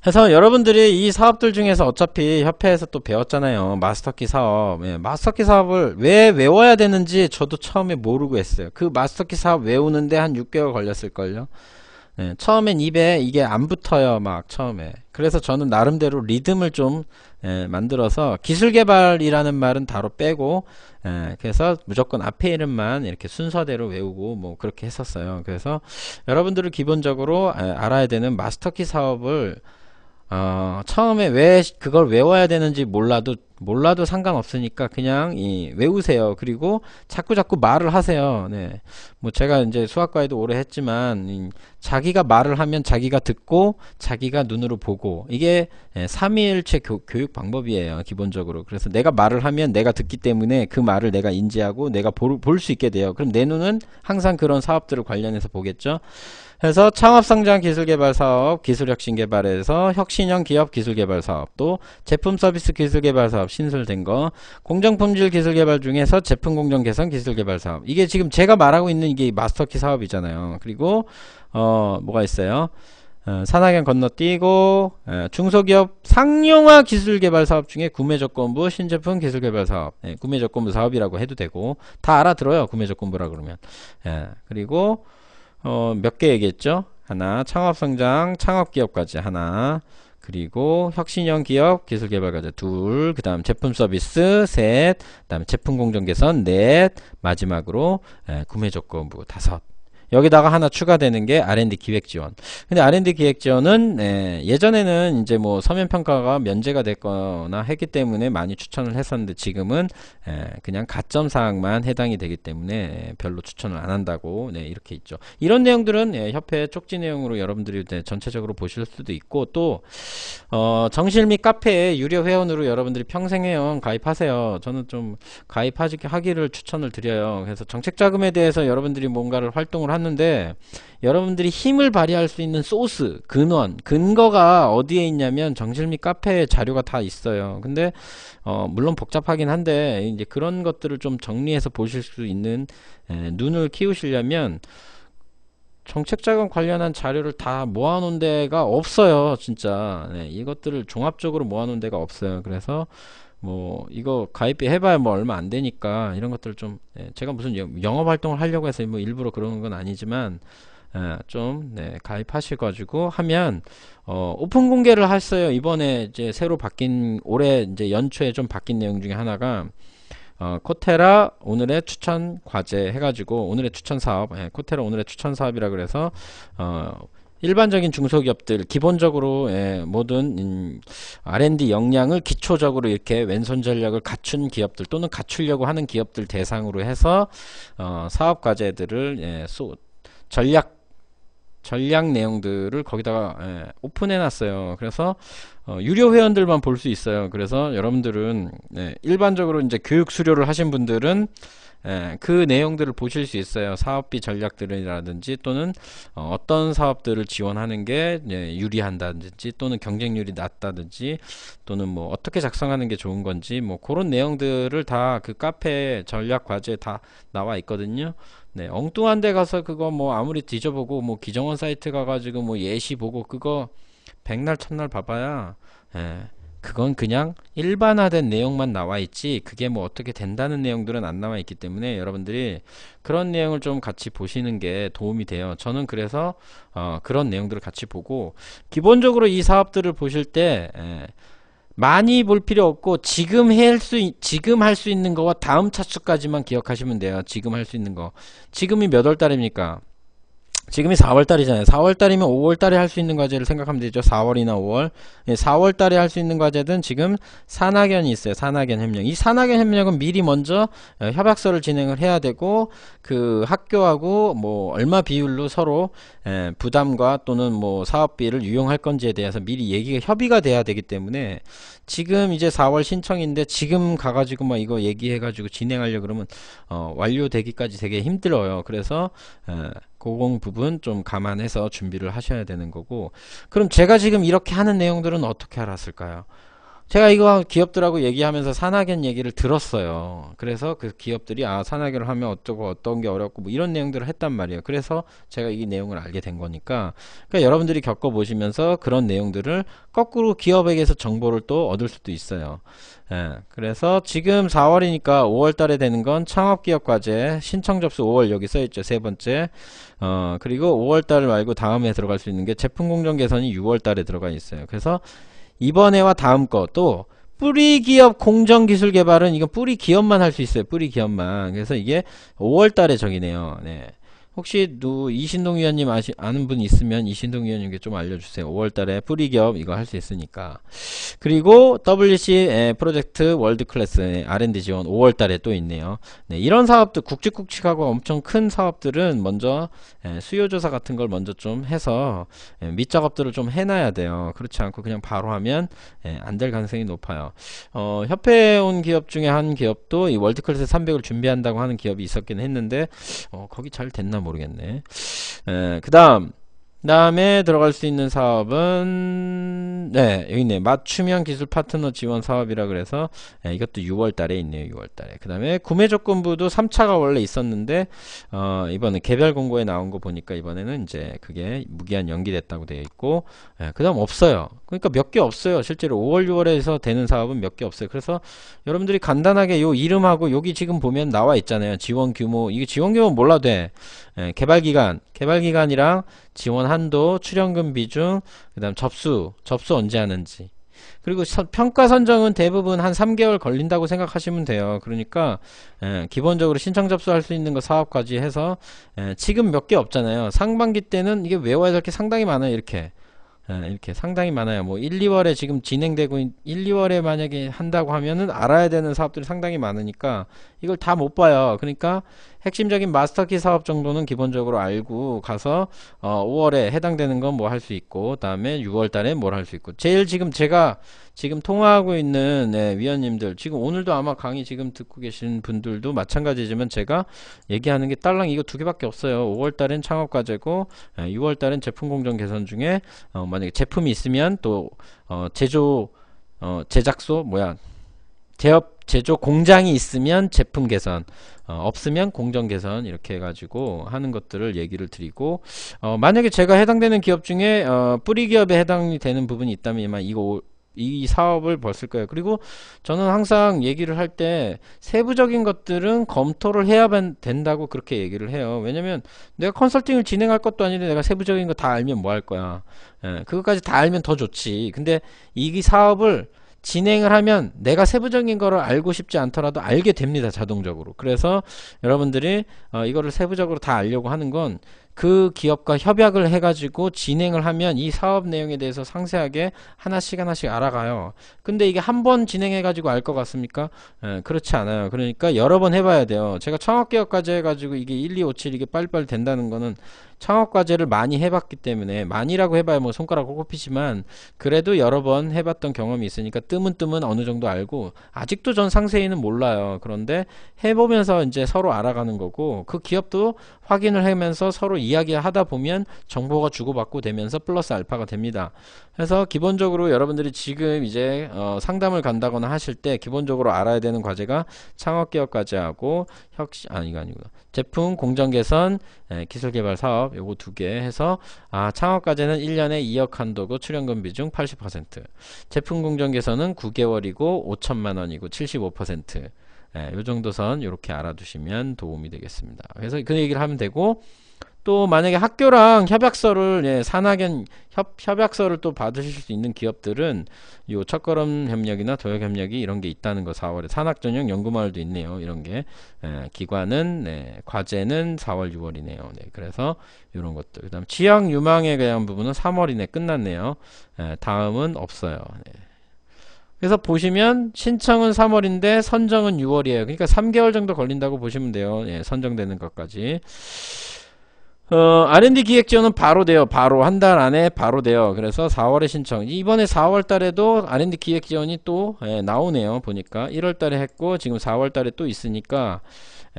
그래서 여러분들이 이 사업들 중에서 어차피 협회에서 또 배웠잖아요. 마스터키 사업. 예, 마스터키 사업을 왜 외워야 되는지 저도 처음에 모르고 했어요. 그 마스터키 사업 외우는데 한 6개월 걸렸을걸요. 예, 처음엔 입에 이게 안 붙어요. 막 처음에. 그래서 저는 나름대로 리듬을 좀 예, 만들어서 기술 개발이라는 말은 다로 빼고 예, 그래서 무조건 앞에 이름만 이렇게 순서대로 외우고 뭐 그렇게 했었어요. 그래서 여러분들을 기본적으로 예, 알아야 되는 마스터키 사업을 어, 처음에 왜 그걸 외워야 되는지 몰라도 몰라도 상관없으니까 그냥 이 외우세요. 그리고 자꾸 자꾸 말을 하세요. 네. 뭐 제가 이제 수학과에도 오래 했지만 자기가 말을 하면 자기가 듣고 자기가 눈으로 보고 이게 3위일체 예, 교, 육 방법이에요. 기본적으로. 그래서 내가 말을 하면 내가 듣기 때문에 그 말을 내가 인지하고 내가 볼 수 있게 돼요. 그럼 내 눈은 항상 그런 사업들을 관련해서 보겠죠. 그래서 창업성장 기술개발 사업, 기술혁신 개발에서 혁신형 기업 기술개발 사업, 또 제품 서비스 기술개발 사업, 사업 신설된 거 공정 품질 기술 개발 중에서 제품 공정 개선 기술 개발 사업 이게 지금 제가 말하고 있는 이게 마스터키 사업이잖아요 그리고 어 뭐가 있어요 어, 산악연 건너뛰고 어, 중소기업 상용화 기술 개발 사업 중에 구매 조건부 신제품 기술 개발 사업 예, 구매 조건부 사업이라고 해도 되고 다 알아들어요 구매 조건부라 그러면 예, 그리고 어, 몇 개 얘기했죠 하나 창업 성장 창업 기업까지 하나 그리고 혁신형 기업 기술개발과제 둘, 그 다음 제품 서비스 셋, 그 다음 제품 공정 개선 넷, 마지막으로 구매 조건부 다섯. 여기다가 하나 추가되는 게 R&D 기획 지원. 근데 R&D 기획 지원은 네, 예, 전에는 이제 뭐 서면 평가가 면제가 됐거나 했기 때문에 많이 추천을 했었는데 지금은 예, 그냥 가점 사항만 해당이 되기 때문에 별로 추천을 안 한다고 네, 이렇게 있죠. 이런 내용들은 예, 협회 쪽지 내용으로 여러분들이 전체적으로 보실 수도 있고 또 어, 정실 및 카페 에 유료 회원으로 여러분들이 평생 회원 가입하세요. 저는 좀 가입하기를 추천을 드려요. 그래서 정책 자금에 대해서 여러분들이 뭔가를 활동을 한 봤는데 여러분들이 힘을 발휘할 수 있는 소스, 근원, 근거가 어디에 있냐면 정실 및 카페 자료가 다 있어요. 근데 어, 물론 복잡하긴 한데 이제 그런 것들을 좀 정리해서 보실 수 있는 에, 눈을 키우시려면 정책자금 관련한 자료를 다 모아놓은 데가 없어요. 진짜 네, 이것들을 종합적으로 모아놓은 데가 없어요. 그래서 뭐 이거 가입 해봐야 뭐 얼마 안 되니까 이런 것들 좀 예, 제가 무슨 영업 활동을 하려고 해서 뭐 일부러 그런 건 아니지만 예, 좀 네, 가입하셔가지고 하면 어, 오픈 공개를 했어요 이번에 이제 새로 바뀐 올해 이제 연초에 좀 바뀐 내용 중에 하나가 어, 코테라 오늘의 추천 과제 해가지고 오늘의 추천 사업 예, 코테라 오늘의 추천 사업이라 그래서 어, 일반적인 중소기업들 기본적으로 예, 모든 음, R&D 역량을 기초적으로 이렇게 왼손 전략을 갖춘 기업들 또는 갖추려고 하는 기업들 대상으로 해서 어, 사업 과제들을 예, 소, 전략 전략 내용들을 거기다가 예, 오픈해 놨어요. 그래서 어, 유료 회원들만 볼 수 있어요. 그래서 여러분들은 예, 일반적으로 이제 교육 수료를 하신 분들은 예, 그 내용들을 보실 수 있어요. 사업비 전략들이라든지 또는 어, 떤 사업들을 지원하는 게 예, 유리한다든지 또는 경쟁률이 낮다든지 또는 뭐 어떻게 작성하는 게 좋은 건지 뭐 그런 내용들을 다 그 카페 전략 과제에 다 나와 있거든요. 네, 엉뚱한 데 가서 그거 뭐 아무리 뒤져보고 뭐 기정원 사이트 가가지고 뭐 예시 보고 그거 백날 첫날 봐봐야 예. 그건 그냥 일반화된 내용만 나와 있지 그게 뭐 어떻게 된다는 내용들은 안 나와 있기 때문에 여러분들이 그런 내용을 좀 같이 보시는 게 도움이 돼요 저는 그래서 어, 그런 내용들을 같이 보고 기본적으로 이 사업들을 보실 때 에, 많이 볼 필요 없고 지금 할수 지금 할 수 있는 거와 다음 차수까지만 기억하시면 돼요 지금 할 수 있는 거 지금이 몇 월 달입니까 지금이 4월달이잖아요. 4월달이면 5월달에 할 수 있는 과제를 생각하면 되죠. 4월이나 5월. 4월달에 예, 할수 있는 과제든 지금 산학연이 있어요. 산학연 협력. 이 산학연 협력은 미리 먼저 어, 협약서를 진행을 해야 되고 그 학교하고 뭐 얼마 비율로 서로 예, 부담과 또는 뭐 사업비를 유용할 건지에 대해서 미리 얘기가 협의가 돼야 되기 때문에 지금 이제 4월 신청인데 지금 가가지고 막 이거 얘기해가지고 진행하려 그러면 어 완료되기까지 되게 힘들어요. 그래서 어 고공 부분 좀 감안해서 준비를 하셔야 되는 거고 그럼 제가 지금 이렇게 하는 내용들은 어떻게 알았을까요? 제가 이거 기업들하고 얘기하면서 산학연 얘기를 들었어요. 그래서 그 기업들이 아 산학연을 하면 어쩌고 어떤 게 어렵고 뭐 이런 내용들을 했단 말이에요. 그래서 제가 이 내용을 알게 된 거니까 그러니까 여러분들이 겪어 보시면서 그런 내용들을 거꾸로 기업에게서 정보를 또 얻을 수도 있어요. 예, 그래서 지금 4월이니까 5월 달에 되는 건 창업기업 과제 신청 접수 5월 여기 써 있죠 세 번째 어 그리고 5월 달 말고 다음에 들어갈 수 있는 게 제품 공정 개선이 6월 달에 들어가 있어요. 그래서 이번에와 다음 것도 뿌리 기업 공정 기술 개발은 이건 뿌리 기업만 할 수 있어요. 뿌리 기업만. 그래서 이게 5월 달에 적이네요 네. 혹시 누 이신동 위원님 아시, 아는 분 있으면 이신동 위원님께 좀 알려주세요. 5월달에 뿌리기업 이거 할 수 있으니까. 그리고 WC 프로젝트 월드클래스 R&D 지원 5월달에 또 있네요. 네, 이런 사업들 국직국직하고 엄청 큰 사업들은 먼저 수요조사 같은 걸 먼저 좀 해서 밑작업들을 좀 해놔야 돼요. 그렇지 않고 그냥 바로 하면 안 될 가능성이 높아요. 어, 협회온 기업 중에 한 기업도 이 월드클래스 300을 준비한다고 하는 기업이 있었긴 했는데 어, 거기 잘 됐나 모르겠어요. 모르겠네. 그다음 다음에 들어갈 수 있는 사업은 네 여기 있네 맞춤형 기술 파트너 지원 사업이라 그래서 네, 이것도 6월달에 있네요 6월달에 그 다음에 구매 조건부도 3차가 원래 있었는데 어, 이번에 개별 공고에 나온 거 보니까 이번에는 이제 그게 무기한 연기됐다고 되어 있고 네, 예, 그 다음 없어요 그러니까 몇 개 없어요 실제로 5월 6월에서 되는 사업은 몇 개 없어요 그래서 여러분들이 간단하게 요 이름하고 여기 지금 보면 나와 있잖아요 지원 규모 이게 지원 규모 몰라도 돼 예, 개발기간, 개발기간이랑 지원 한도, 출연금 비중, 그 다음 접수, 접수 언제 하는지. 그리고 서, 평가 선정은 대부분 한 3개월 걸린다고 생각하시면 돼요. 그러니까 예, 기본적으로 신청 접수할 수 있는 거 사업까지 해서 예, 지금 몇 개 없잖아요. 상반기 때는 이게 외워야 될게 상당히 많아요. 이렇게 예, 이렇게 상당히 많아요. 뭐 1, 2월에 지금 진행되고 1, 2월에 만약에 한다고 하면은 알아야 되는 사업들이 상당히 많으니까 이걸 다 못 봐요. 그러니까 핵심적인 마스터키 사업 정도는 기본적으로 알고 가서 어, 5월에 해당되는 건 뭐 할 수 있고 다음에 6월 달에 뭘 할 수 있고 제일 지금 제가 지금 통화하고 있는 네, 위원님들 지금 오늘도 아마 강의 지금 듣고 계신 분들도 마찬가지지만 제가 얘기하는 게 딸랑 이거 두 개밖에 없어요 5월 달엔 창업 과제고 6월 달엔 제품 공정 개선 중에 어, 만약에 제품이 있으면 또 어, 제조 어, 제작소 뭐야 제업 제조 공장이 있으면 제품 개선 어, 없으면 공정 개선 이렇게 해가지고 하는 것들을 얘기를 드리고 어, 만약에 제가 해당되는 기업 중에 어, 뿌리 기업에 해당이 되는 부분이 있다면 이거 이 사업을 벌쓸 거예요. 그리고 저는 항상 얘기를 할 때 세부적인 것들은 검토를 해야 된다고 그렇게 얘기를 해요. 왜냐면 내가 컨설팅을 진행할 것도 아닌데 내가 세부적인 거 다 알면 뭐 할 거야. 예, 그것까지 다 알면 더 좋지. 근데 이 사업을 진행을 하면 내가 세부적인 거를 알고 싶지 않더라도 알게 됩니다. 자동적으로. 그래서 여러분들이 어, 이거를 세부적으로 다 알려고 하는 건그 기업과 협약을 해가지고 진행을 하면 이 사업 내용에 대해서 상세하게 하나씩 하나씩 알아가요. 근데 이게 한 번 진행해가지고 알 것 같습니까? 에, 예, 그렇지 않아요. 그러니까 여러 번 해봐야 돼요. 제가 창업개혁까지 해가지고 이게 1, 2, 5, 7 이게 빨리빨리 된다는 거는 창업과제를 많이 해봤기 때문에 많이라고 해봐야 뭐 손가락으로 꼽히지만 그래도 여러 번 해봤던 경험이 있으니까 뜸은뜸은 어느 정도 알고 아직도 전 상세히는 몰라요. 그런데 해보면서 이제 서로 알아가는 거고 그 기업도 확인을 하면서 서로 이야기하다 보면 정보가 주고받고 되면서 플러스 알파가 됩니다. 그래서 기본적으로 여러분들이 지금 이제 어, 상담을 간다거나 하실 때 기본적으로 알아야 되는 과제가 창업기업까지 하고 혁신 아니거 아니구나 제품 공정 개선 예, 기술 개발 사업 요거 두 개 해서 아 창업 과제는 1년에 2억 한도고 출연금 비중 80% 제품 공정 개선은 9개월이고 5천만 원이고 75% 예, 요 정도 선 이렇게 알아두시면 도움이 되겠습니다. 그래서 그 얘기를 하면 되고 또 만약에 학교랑 협약서를 예, 산학연 협, 협약서를 또 받으실 수 있는 기업들은 요 첫걸음 협력이나 도약 협력이 이런 게 있다는 거 4월에 산학 전용 연구 마을도 있네요. 이런 게 예, 기관은 네, 과제는 4월 6월이네요. 네, 그래서 이런 것도 그다음 지역 유망에 대한 부분은 3월 이내 끝났네요. 예, 다음은 없어요. 네. 그래서 보시면 신청은 3월인데 선정은 6월이에요. 그러니까 3개월 정도 걸린다고 보시면 돼요. 예, 선정되는 것까지. 어, R&D 기획 지원은 바로 돼요. 바로 한 달 안에 바로 돼요. 그래서 4월에 신청. 이번에 4월 달에도 R&D 기획 지원이 또 예, 나오네요. 보니까 1월 달에 했고 지금 4월 달에 또 있으니까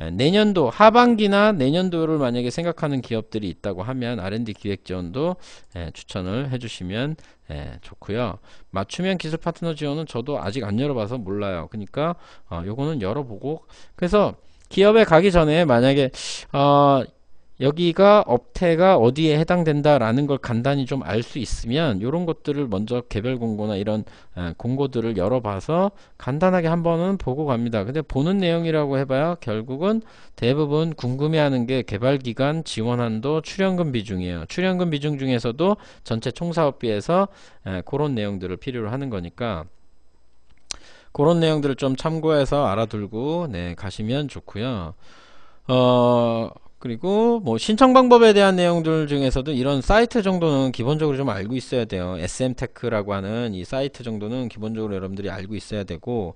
예, 내년도 하반기나 내년도를 만약에 생각하는 기업들이 있다고 하면 R&D 기획 지원도 예, 추천을 해 주시면 예, 좋고요. 맞춤형 기술 파트너 지원은 저도 아직 안 열어봐서 몰라요. 그러니까 어, 요거는 열어보고 그래서 기업에 가기 전에 만약에 어 여기가 업태가 어디에 해당된다라는 걸 간단히 좀 알 수 있으면 이런 것들을 먼저 개별 공고나 이런 아, 공고들을 열어봐서 간단하게 한번은 보고 갑니다. 근데 보는 내용이라고 해봐야 결국은 대부분 궁금해하는 게 개발기간 지원한도 출연금 비중이에요. 출연금 비중 중에서도 전체 총사업비에서 아, 그런 내용들을 필요로 하는 거니까 그런 내용들을 좀 참고해서 알아두고 네 가시면 좋고요. 어, 그리고 뭐 신청 방법에 대한 내용들 중에서도 이런 사이트 정도는 기본적으로 좀 알고 있어야 돼요. SM테크라고 하는 이 사이트 정도는 기본적으로 여러분들이 알고 있어야 되고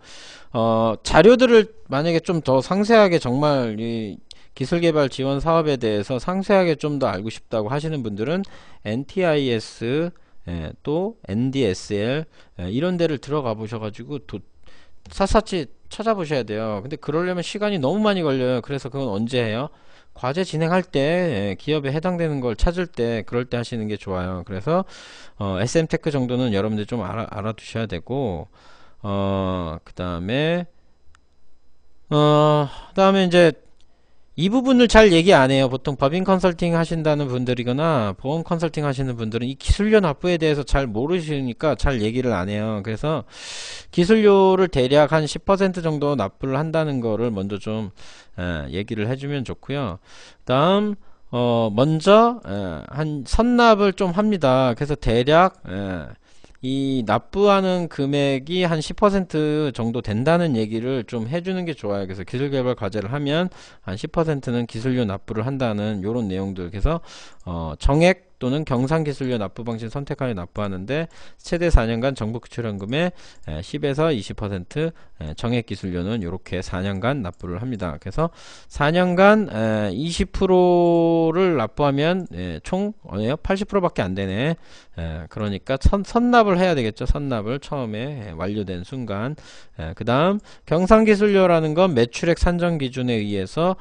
어, 자료들을 만약에 좀 더 상세하게 정말 이 기술 개발 지원 사업에 대해서 상세하게 좀 더 알고 싶다고 하시는 분들은 NTIS 예, 또 NDSL 예, 이런 데를 들어가 보셔가지고 도, 샅샅이 찾아보셔야 돼요. 근데 그러려면 시간이 너무 많이 걸려요. 그래서 그건 언제 해요? 과제 진행할 때 예, 기업에 해당되는 걸 찾을 때 그럴 때 하시는 게 좋아요. 그래서 어, SM 테크 정도는 여러분들 좀 알아, 알아두셔야 되고 어, 그 다음에 어, 그 다음에 이제 이 부분을 잘 얘기 안 해요. 보통 법인 컨설팅 하신다는 분들이거나 보험 컨설팅 하시는 분들은 이 기술료 납부에 대해서 잘 모르시니까 잘 얘기를 안 해요. 그래서 기술료를 대략 한 10% 정도 납부를 한다는 거를 먼저 좀 에, 얘기를 해주면 좋고요. 다음 어 먼저 에, 한 선납을 좀 합니다. 그래서 대략 에, 이 납부하는 금액이 한 10% 정도 된다는 얘기를 좀 해주는 게 좋아요. 그래서 기술개발 과제를 하면 한 10%는 기술료 납부를 한다는 요런 내용들. 그래서 어, 정액 또는 경상기술료 납부 방식 선택하여 납부하는데 최대 4년간 정부 기출연금의 10에서 20% 정액 기술료는 이렇게 4년간 납부를 합니다. 그래서 4년간 20%를 납부하면 총 80%밖에 안 되네. 그러니까 선납을 해야 되겠죠. 선납을 처음에 완료된 순간. 그다음 경상기술료라는 건 매출액 산정 기준에 의해서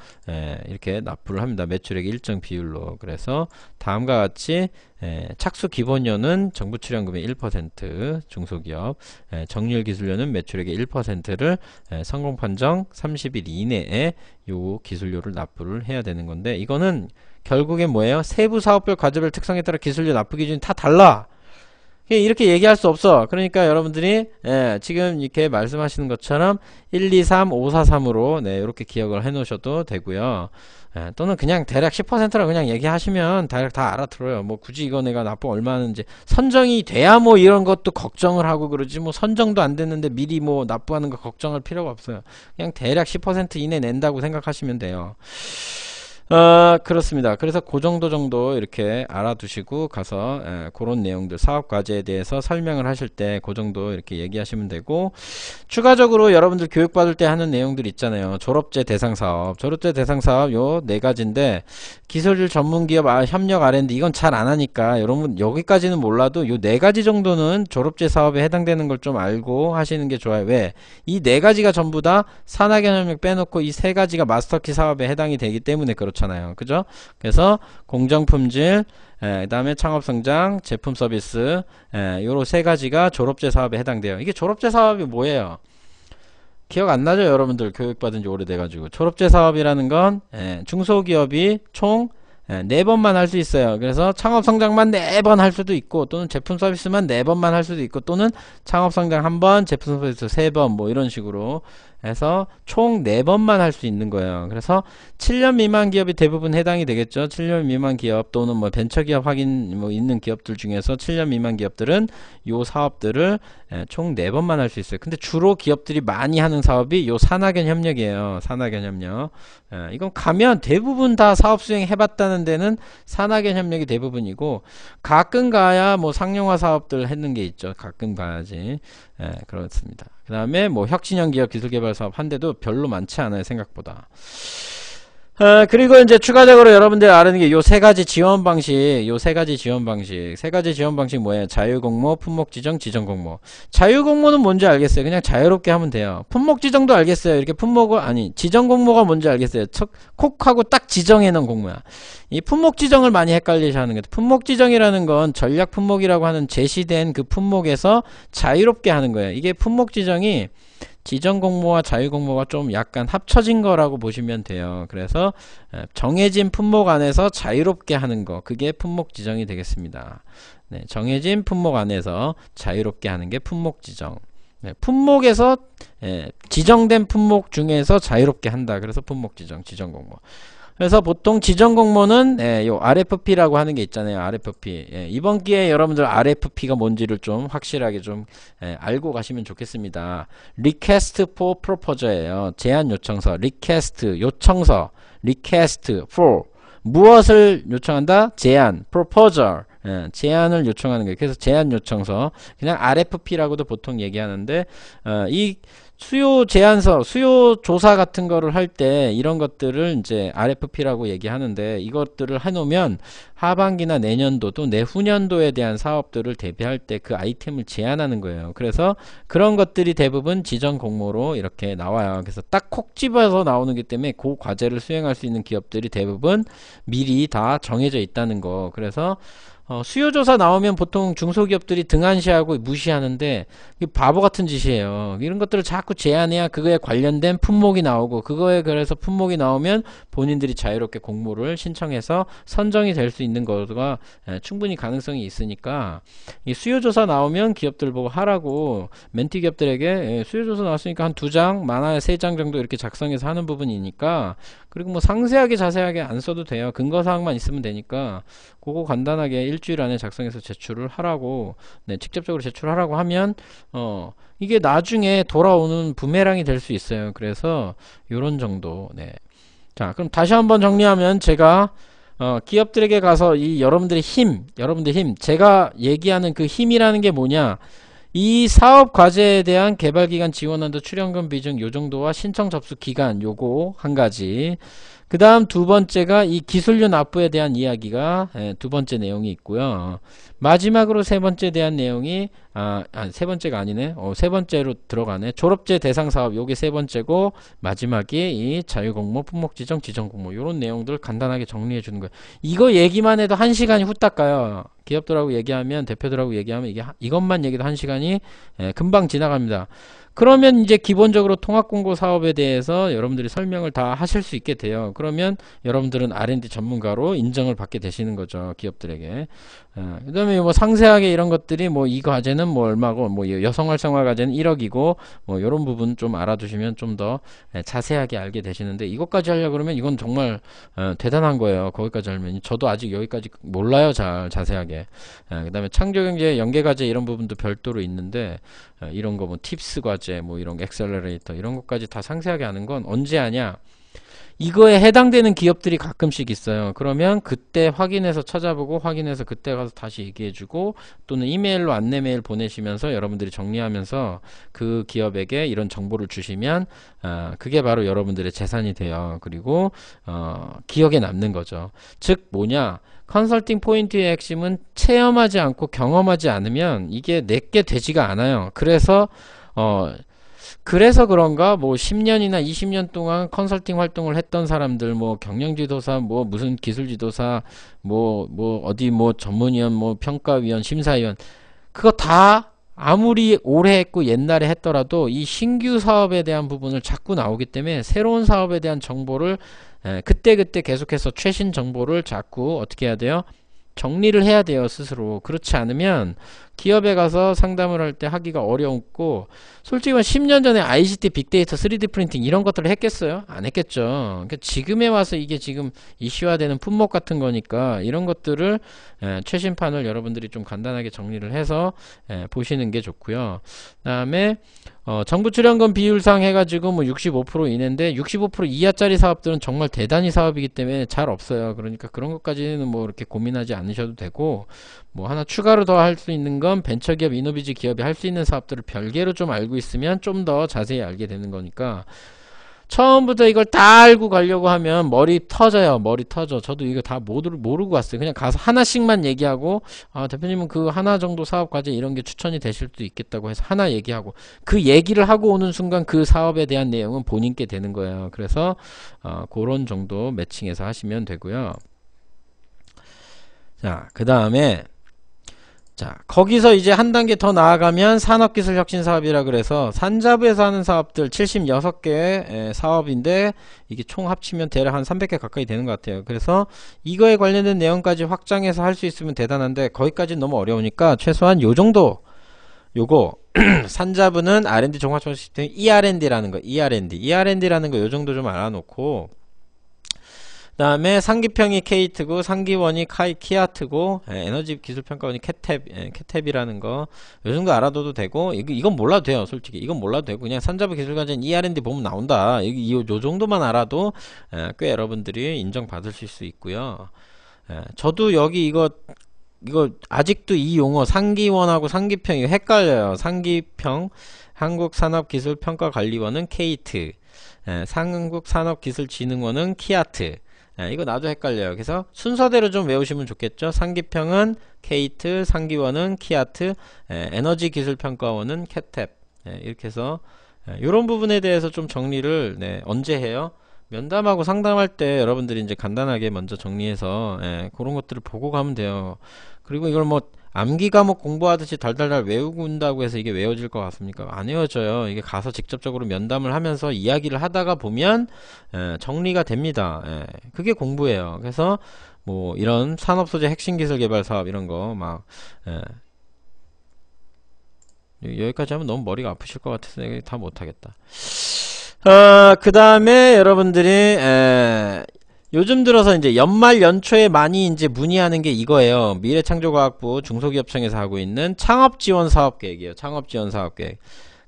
이렇게 납부를 합니다. 매출액 일정 비율로 그래서 다음과 같이 에, 예, 착수 기본료는 정부 출연금의 1% 중소기업 에, 예, 정률 기술료는 매출액의 1%를 에, 예, 성공 판정 30일 이내에 요 기술료를 납부를 해야 되는 건데 이거는 결국엔 뭐예요? 세부 사업별 과제별 특성에 따라 기술료 납부 기준이 다 달라. 이렇게 얘기할 수 없어. 그러니까 여러분들이 예, 지금 이렇게 말씀하시는 것처럼 1, 2, 3, 5, 4, 3으로 네, 이렇게 기억을 해 놓으셔도 되고요. 예, 또는 그냥 대략 10%라 그냥 얘기하시면 대략 다 알아들어요. 뭐 굳이 이거 내가 납부 얼마하는지 선정이 돼야 뭐 이런 것도 걱정을 하고 그러지 뭐 선정도 안 됐는데 미리 뭐 납부하는 거 걱정할 필요가 없어요. 그냥 대략 10% 이내 낸다고 생각하시면 돼요. 아, 그렇습니다. 그래서 그 정도 정도 이렇게 알아두시고 가서 에, 예, 그런 내용들 사업 과제에 대해서 설명을 하실 때 그 정도 이렇게 얘기하시면 되고 추가적으로 여러분들 교육 받을 때 하는 내용들 있잖아요. 졸업제 대상 사업, 졸업제 대상 사업 요 네 가지인데 기술실 전문 기업 아, 협력 R&D 이건 잘 안 하니까 여러분 여기까지는 몰라도 요 네 가지 정도는 졸업제 사업에 해당되는 걸 좀 알고 하시는 게 좋아요. 왜? 이 네 가지가 전부 다 산학연협력 빼놓고 이 세 가지가 마스터키 사업에 해당이 되기 때문에 그렇죠. 좋잖아요. 그죠? 그래서 공정품질, 그 다음에 창업성장, 제품 서비스, 예, 요로 세 가지가 졸업제 사업에 해당돼요. 이게 졸업제 사업이 뭐예요? 기억 안 나죠? 여러분들 교육받은 지 오래돼가지고. 졸업제 사업이라는 건 예, 중소기업이 총 네 번만 할 수 있어요. 그래서 창업 성장만 네 번 할 수도 있고 또는 제품 서비스만 네 번만 할 수도 있고 또는 창업 성장 한 번, 제품 서비스 세 번 뭐 이런 식으로 해서 총 4번만 할 수 있는 거예요. 그래서 7년 미만 기업이 대부분 해당이 되겠죠. 7년 미만 기업 또는 뭐 벤처기업 확인 뭐 있는 기업들 중에서 7년 미만 기업들은 요 사업들을 예, 총 4번만 할 수 있어요. 근데 주로 기업들이 많이 하는 사업이 요산하연 협력이에요. 산하연 협력. 예, 이건 가면 대부분 다 사업 수행 해봤다는 데는 산하연 협력이 대부분이고 가끔 가야 뭐 상용화 사업들 했는 게 있죠. 가끔 가야지. 예, 그렇습니다. 그 다음에 뭐 혁신형 기업 기술개발 사업 한 대도 별로 많지 않아요 생각보다 어, 그리고 이제 추가적으로 여러분들 아는 게 요 세 가지 지원 방식, 요 세 가지 지원 방식, 세 가지 지원 방식 뭐예요? 자유공모, 품목 지정, 지정 공모. 자유공모는 뭔지 알겠어요? 그냥 자유롭게 하면 돼요. 품목 지정도 알겠어요. 이렇게 품목을 아니 지정 공모가 뭔지 알겠어요? 척, 콕하고 딱 지정해 놓은 공모야. 이 품목 지정을 많이 헷갈리하는 거예요. 품목 지정이라는 건 전략 품목이라고 하는 제시된 그 품목에서 자유롭게 하는 거예요. 이게 품목 지정이 지정 공모와 자유 공모가 좀 약간 합쳐진 거라고 보시면 돼요. 그래서 정해진 품목 안에서 자유롭게 하는 거 그게 품목 지정이 되겠습니다. 네, 정해진 품목 안에서 자유롭게 하는 게 품목 지정. 네, 품목에서 예, 지정된 품목 중에서 자유롭게 한다. 그래서 품목 지정, 지정 공모. 그래서 보통 지정 공모는 예, 요 RFP라고 하는 게 있잖아요. RFP. 예, 이번 기회에 여러분들 RFP가 뭔지를 좀 확실하게 좀 예, 알고 가시면 좋겠습니다. Request for Proposal예요. 제안 요청서, Request 요청서, Request for 무엇을 요청한다? 제안, Proposal. 예, 제안을 요청하는 거예요. 그래서 제안 요청서, 그냥 RFP라고도 보통 얘기하는데 어, 이 수요 제안서, 수요 조사 같은 거를 할 때 이런 것들을 이제 RFP라고 얘기하는데 이것들을 해놓으면 하반기나 내년도 도 내후년도에 대한 사업들을 대비할 때 그 아이템을 제한하는 거예요. 그래서 그런 것들이 대부분 지정 공모로 이렇게 나와요. 그래서 딱 콕 집어서 나오는 기 때문에 그 과제를 수행할 수 있는 기업들이 대부분 미리 다 정해져 있다는 거. 그래서 어, 수요조사 나오면 보통 중소기업들이 등한시하고 무시하는데 바보 같은 짓이에요. 이런 것들을 자꾸 제한해야 그거에 관련된 품목이 나오고 그거에 그래서 품목이 나오면 본인들이 자유롭게 공모를 신청해서 선정이 될 수 있는 거가 예, 충분히 가능성이 있으니까 이 수요조사 나오면 기업들 보고 하라고 멘티 기업들에게 예, 수요조사 나왔으니까 한 두 장, 많아야 세 장 정도 이렇게 작성해서 하는 부분이니까 그리고 뭐 상세하게 자세하게 안 써도 돼요. 근거사항만 있으면 되니까 그거 간단하게 일주일 안에 작성해서 제출을 하라고 네, 직접적으로 제출하라고 하면 어 이게 나중에 돌아오는 부메랑이 될 수 있어요. 그래서 요런 정도 네. 자 그럼 다시 한번 정리하면 제가 어, 기업들에게 가서 이 여러분들의 힘, 여러분들의 힘, 제가 얘기하는 그 힘이라는 게 뭐냐? 이 사업 과제에 대한 개발 기간 지원한도 출연금 비중 요 정도와 신청 접수 기간 요거 한 가지. 그 다음 두 번째가 이 기술료 납부에 대한 이야기가 예, 두 번째 내용이 있고요. 마지막으로 세 번째 대한 내용이 아, 아, 세 번째가 아니네. 어, 세 번째로 들어가네. 졸업제 대상 사업 요게 세 번째고 마지막이 이 자유공모, 품목 지정, 지정 공모 요런 내용들 간단하게 정리해 주는 거예요. 이거 얘기만 해도 한 시간이 후딱 가요. 기업들하고 얘기하면 대표들하고 얘기하면 이게 이것만 얘기도 한 시간이 예, 금방 지나갑니다. 그러면 이제 기본적으로 통합공고 사업에 대해서 여러분들이 설명을 다 하실 수 있게 돼요. 그러면 여러분들은 R&D 전문가로 인정을 받게 되시는 거죠. 기업들에게. 예, 그다음에 다음에뭐 상세하게 이런 것들이 뭐 이 과제는 뭐 얼마고 뭐 여성 활성화 과제는 1억이고 뭐 이런 부분 좀 알아두시면 좀더 예, 자세하게 알게 되시는데 이것까지 하려 그러면 이건 정말 어, 대단한 거예요. 거기까지 알면 저도 아직 여기까지 몰라요. 잘 자세하게. 예, 그다음에 창조 경제 연계 과제 이런 부분도 별도로 있는데 어, 이런 거 뭐 팁스 과제 뭐 이런 엑셀러레이터 이런 것까지 다 상세하게 하는건 언제 하냐 이거에 해당되는 기업들이 가끔씩 있어요. 그러면 그때 확인해서 찾아보고 확인해서 그때 가서 다시 얘기해주고 또는 이메일로 안내 메일 보내시면서 여러분들이 정리하면서 그 기업에게 이런 정보를 주시면 어, 그게 바로 여러분들의 재산이 돼요. 그리고 어, 기억에 남는 거죠. 즉 뭐냐 컨설팅 포인트의 핵심은 체험하지 않고 경험하지 않으면 이게 내게 되지가 않아요. 그래서 어 그래서 그런가 뭐 10년이나 20년 동안 컨설팅 활동을 했던 사람들 뭐 경영지도사 뭐 무슨 기술지도사 뭐뭐 뭐 어디 뭐 전문위원 뭐 평가위원 심사위원 그거 다 아무리 오래 했고 옛날에 했더라도 이 신규 사업에 대한 부분을 자꾸 나오기 때문에 새로운 사업에 대한 정보를 그때그때 그때 계속해서 최신 정보를 자꾸 어떻게 해야 돼요? 정리를 해야 돼요 스스로 그렇지 않으면 기업에 가서 상담을 할 때 하기가 어려웠고 솔직히 말 10년 전에 ICT 빅데이터 3D 프린팅 이런 것들을 했겠어요? 안 했겠죠 그러니까 지금에 와서 이게 지금 이슈화되는 품목 같은 거니까 이런 것들을 예, 최신판을 여러분들이 좀 간단하게 정리를 해서 예, 보시는 게 좋고요 그 다음에 어, 정부 출연금 비율상 해가지고 뭐 65% 이내인데 65% 이하짜리 사업들은 정말 대단히 사업이기 때문에 잘 없어요. 그러니까 그런 것까지는 뭐 이렇게 고민하지 않으셔도 되고 뭐 하나 추가로 더 할 수 있는 건 벤처기업, 이노비즈 기업이 할 수 있는 사업들을 별개로 좀 알고 있으면 좀 더 자세히 알게 되는 거니까 처음부터 이걸 다 알고 가려고 하면 머리 터져요. 머리 터져. 저도 이거 다 모르고 왔어요 그냥 가서 하나씩만 얘기하고 아, 대표님은 그 하나 정도 사업 과제 이런 게 추천이 되실 수도 있겠다고 해서 하나 얘기하고 그 얘기를 하고 오는 순간 그 사업에 대한 내용은 본인께 되는 거예요. 그래서 어, 그런 정도 매칭해서 하시면 되고요. 자, 그 다음에 자 거기서 이제 한 단계 더 나아가면 산업기술혁신사업이라 그래서 산자부에서 하는 사업들 76개의 사업인데 이게 총 합치면 대략 한 300개 가까이 되는 것 같아요 그래서 이거에 관련된 내용까지 확장해서 할 수 있으면 대단한데 거기까지는 너무 어려우니까 최소한 요 정도 요거 산자부는 R&D 종합 정책 시스템 ER&D라는 거 ER&D ER&D라는 거 요 정도 좀 알아놓고 다음에 상기평이 케이트고 상기원이 카이 키아트고 예, 에너지 기술평가원이 캐탭 예, 캐탭이라는 거요정거 알아둬도 되고 이거, 이건 몰라도 돼요 솔직히 이건 몰라도 되고 그냥 산자부 기술관전 ER&D 보면 나온다 이, 이, 요 정도만 알아도 예, 꽤 여러분들이 인정받으실 수 있고요 예, 저도 여기 이거 이거 아직도 이 용어 상기원하고 상기평이 헷갈려요 상기평 한국산업기술평가관리원은 케이트 예, 한국산업기술진흥원은 키아트 예, 이거 나도 헷갈려요. 그래서 순서대로 좀 외우시면 좋겠죠. 상기평은 케이트, 상기원은 키아트, 예, 에너지 기술평가원은 캣탭. 예, 이렇게 해서 이런 예, 부분에 대해서 좀 정리를 네, 언제 해요? 면담하고 상담할 때 여러분들이 이제 간단하게 먼저 정리해서 예, 그런 것들을 보고 가면 돼요. 그리고 이걸 뭐 암기 과목 공부하듯이 달달달 외우고온다고 해서 이게 외워질 것 같습니까? 안 외워져요. 이게 가서 직접적으로 면담을 하면서 이야기를 하다가 보면 에, 예, 정리가 됩니다. 에, 예, 그게 공부예요. 그래서 뭐 이런 산업 소재 핵심 기술 개발 사업 이런 거막 예. 여기까지 하면 너무 머리가 아프실 것 같아서 다 못하겠다. 어, 아, 그 다음에 여러분들이 에, 요즘 들어서 이제 연말 연초에 많이 이제 문의하는 게 이거예요. 미래창조과학부 중소기업청에서 하고 있는 창업지원사업계획이에요. 창업지원사업계획.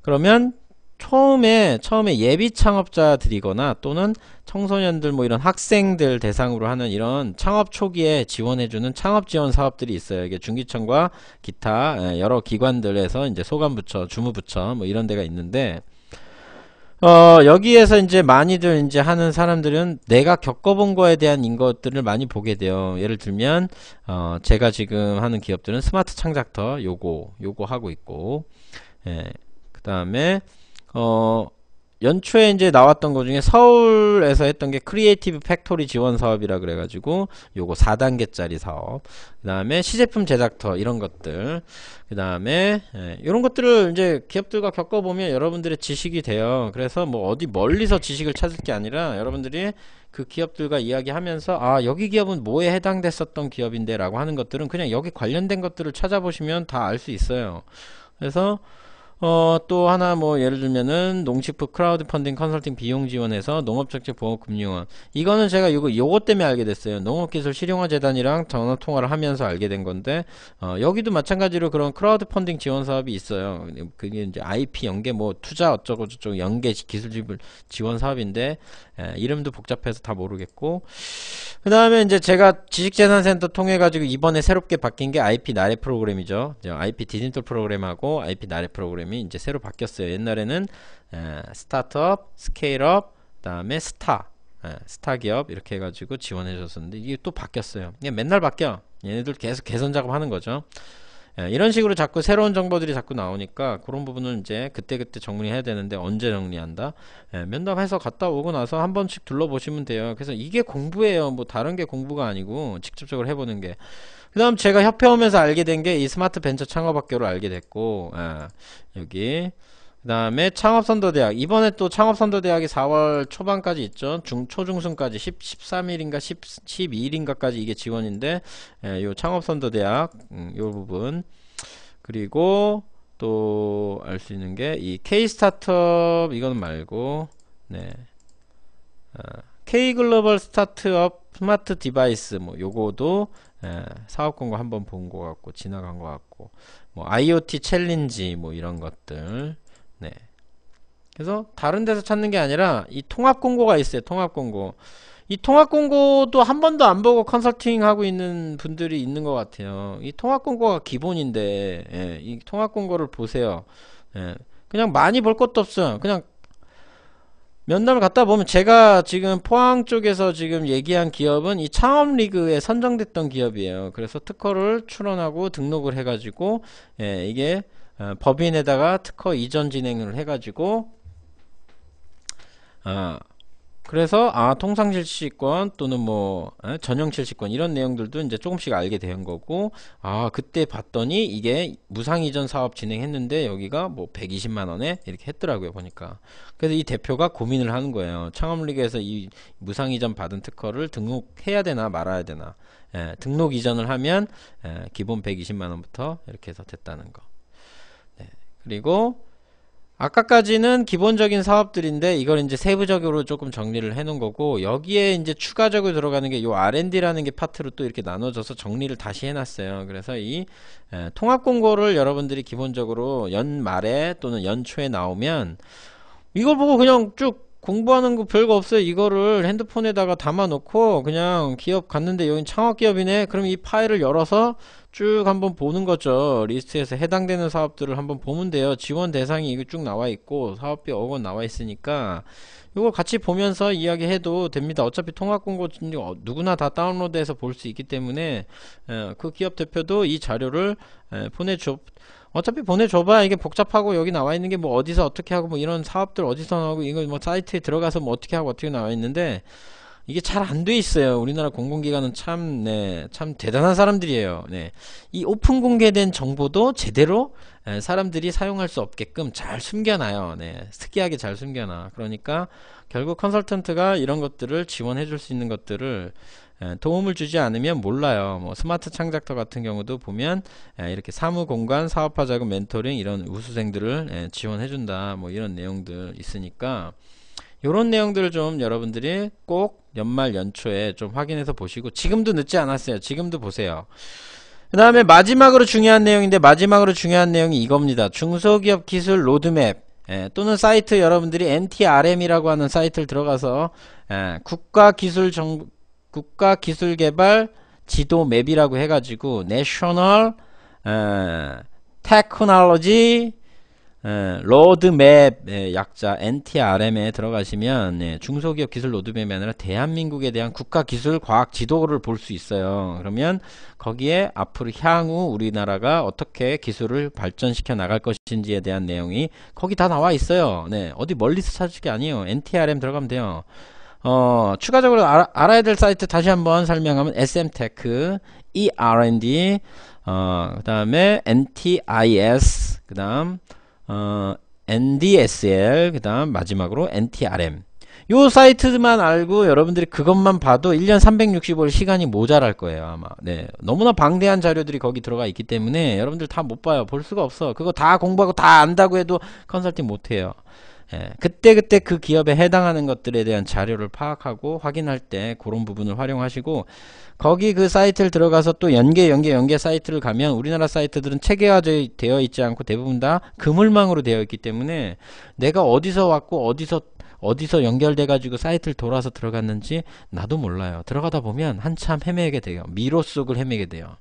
그러면 처음에 처음에 예비 창업자들이거나 또는 청소년들 뭐 이런 학생들 대상으로 하는 이런 창업 초기에 지원해주는 창업 지원 사업들이 있어요. 이게 중기청과 기타 예, 여러 기관들에서 이제 소관 부처, 주무 부처 뭐 이런 데가 있는데 어, 여기에서 이제 많이들 이제 하는 사람들은 내가 겪어본 거에 대한 인것들을 많이 보게 돼요. 예를 들면, 어, 제가 지금 하는 기업들은 스마트 창작터 요거, 요거 하고 있고, 예. 그 다음에, 어, 연초에 이제 나왔던 것 중에 서울에서 했던 게 크리에이티브 팩토리 지원 사업이라 그래가지고 요거 4단계짜리 사업 그 다음에 시제품 제작터 이런 것들 그 다음에 예, 이런 것들을 이제 기업들과 겪어보면 여러분들의 지식이 돼요 그래서 뭐 어디 멀리서 지식을 찾을 게 아니라 여러분들이 그 기업들과 이야기하면서 아 여기 기업은 뭐에 해당됐었던 기업인데 라고 하는 것들은 그냥 여기 관련된 것들을 찾아보시면 다 알 수 있어요 그래서 어, 또 하나 뭐 예를 들면은 농식부 크라우드 펀딩 컨설팅 비용 지원에서 농업적재 보호 금융원. 이거는 제가 요거 요거 때문에 알게 됐어요. 농업기술 실용화 재단이랑 전화 통화를 하면서 알게 된 건데 어, 여기도 마찬가지로 그런 크라우드 펀딩 지원 사업이 있어요. 그게 이제 IP 연계 뭐 투자 어쩌고 저쩌고 연계 기술 지원 사업인데 에, 예, 이름도 복잡해서 다 모르겠고 그 다음에 이제 제가 지식재산센터 통해 가지고 이번에 새롭게 바뀐 게 IP 나래 프로그램이죠. 이제 IP 디지털 프로그램하고 IP 나래 프로그램이 이제 새로 바뀌었어요. 옛날에는 에, 스타트업, 스케일업, 그다음에 스타, 에, 스타 기업 이렇게 해가지고 지원해 줬었는데 이게 또 바뀌었어요. 이게 맨날 바뀌어. 얘네들 계속 개선 작업하는 거죠. 예, 이런 식으로 자꾸 새로운 정보들이 자꾸 나오니까 그런 부분은 이제 그때그때 정리해야 되는데 언제 정리한다? 예, 면담해서 갔다 오고 나서 한 번씩 둘러보시면 돼요. 그래서 이게 공부예요. 뭐 다른 게 공부가 아니고 직접적으로 해보는 게. 그 다음 제가 협회 오면서 알게 된 게 이 스마트 벤처 창업학교를 알게 됐고 아, 여기 그 다음에 창업선도대학 이번에 또 창업선도대학이 4월 초반까지 있죠 중 초중순까지 10, 13일인가 10, 12일인가까지 이게 지원인데 예, 요 창업선도대학 음, 요 부분 그리고 또 알 수 있는 게이 K-스타트업 이거는 말고 네 아, K글로벌 스타트업 스마트 디바이스 뭐 요거도 예, 사업 권고 한번 본 것 같고 지나간 것 같고 뭐 IoT 챌린지 뭐 이런 것들 그래서 다른 데서 찾는 게 아니라 이 통합 공고가 있어요. 통합 공고. 이 통합 공고도 한 번도 안 보고 컨설팅 하고 있는 분들이 있는 것 같아요. 이 통합 공고가 기본인데 예, 이 통합 공고를 보세요. 예, 그냥 많이 볼 것도 없어요. 그냥 면담을 갔다 보면 제가 지금 포항 쪽에서 지금 얘기한 기업은 이 창업리그에 선정됐던 기업이에요. 그래서 특허를 출원하고 등록을 해가지고 예, 이게 어, 법인에다가 특허 이전 진행을 해가지고 아, 그래서 아 통상 실시권 또는 뭐 에? 전용 실시권 이런 내용들도 이제 조금씩 알게 된 거고 아 그때 봤더니 이게 무상 이전 사업 진행했는데 여기가 뭐 120만 원에 이렇게 했더라고요 보니까 그래서 이 대표가 고민을 하는 거예요 창업리그에서 이 무상 이전 받은 특허를 등록해야 되나 말아야 되나 에, 등록 이전을 하면 에, 기본 120만 원부터 이렇게 해서 됐다는 거 네, 그리고 아까까지는 기본적인 사업들인데 이걸 이제 세부적으로 조금 정리를 해 놓은 거고 여기에 이제 추가적으로 들어가는 게 요 R&D라는 게 파트로 또 이렇게 나눠져서 정리를 다시 해 놨어요. 그래서 이 에, 통합 공고를 여러분들이 기본적으로 연말에 또는 연초에 나오면 이거 보고 그냥 쭉 공부하는 거 별거 없어요. 이거를 핸드폰에다가 담아 놓고 그냥 기업 갔는데 여긴 창업 기업이네. 그럼 이 파일을 열어서 쭉 한번 보는 거죠. 리스트에서 해당되는 사업들을 한번 보면 돼요. 지원 대상이 쭉 나와 있고 사업비 억원 나와 있으니까 이거 같이 보면서 이야기해도 됩니다. 어차피 통합공고 어, 누구나 다 다운로드해서 볼 수 있기 때문에 그 기업 대표도 이 자료를 보내줘 어차피 보내줘봐 이게 복잡하고 여기 나와 있는 게 뭐 어디서 어떻게 하고 뭐 이런 사업들 어디서 나오고 이거 뭐 사이트에 들어가서 뭐 어떻게 하고 어떻게 나와 있는데 이게 잘 안 돼 있어요. 우리나라 공공기관은 참, 네, 참 대단한 사람들이에요. 네. 이 오픈 공개된 정보도 제대로 네, 사람들이 사용할 수 없게끔 잘 숨겨놔요. 네, 특이하게 잘 숨겨놔. 그러니까 결국 컨설턴트가 이런 것들을 지원해 줄 수 있는 것들을 도움을 주지 않으면 몰라요. 뭐 스마트 창작터 같은 경우도 보면 이렇게 사무 공간, 사업화 자금 멘토링 이런 우수생들을 지원해준다. 뭐 이런 내용들 있으니까 이런 내용들을 좀 여러분들이 꼭 연말 연초에 좀 확인해서 보시고 지금도 늦지 않았어요. 지금도 보세요. 그 다음에 마지막으로 중요한 내용인데 마지막으로 중요한 내용이 이겁니다. 중소기업 기술 로드맵 예, 또는 사이트 여러분들이 NTRM이라고 하는 사이트를 들어가서 예, 국가 기술 정 국가 기술 개발 지도 맵이라고 해가지고 National 예, Technology 예, 로드맵 의 예, 약자 NTRM에 들어가시면 예, 중소기업 기술 로드맵이 아니라 대한민국에 대한 국가 기술 과학 지도를 볼 수 있어요. 그러면 거기에 앞으로 향후 우리나라가 어떻게 기술을 발전시켜 나갈 것인지에 대한 내용이 거기 다 나와 있어요. 네, 어디 멀리서 찾을 게 아니에요. NTRM 들어가면 돼요. 어, 추가적으로 알아, 알아야 될 사이트 다시 한번 설명하면 SM테크, ER&D, 어, 그 다음에 NTIS, 그 다음 어, NDSL 그 다음 마지막으로 NTRM 요 사이트만 알고 여러분들이 그것만 봐도 1년 365일 시간이 모자랄 거예요 아마 네 너무나 방대한 자료들이 거기 들어가 있기 때문에 여러분들 다 못 봐요 볼 수가 없어 그거 다 공부하고 다 안다고 해도 컨설팅 못해요 예, 그때그때 그 기업에 해당하는 것들에 대한 자료를 파악하고 확인할 때 그런 부분을 활용하시고 거기 그 사이트를 들어가서 또 연계 연계 연계 사이트를 가면 우리나라 사이트들은 체계화되어 있지 않고 대부분 다 그물망으로 되어 있기 때문에 내가 어디서 왔고 어디서 어디서 연결돼 가지고 사이트를 돌아서 들어갔는지 나도 몰라요 들어가다 보면 한참 헤매게 돼요 미로 속을 헤매게 돼요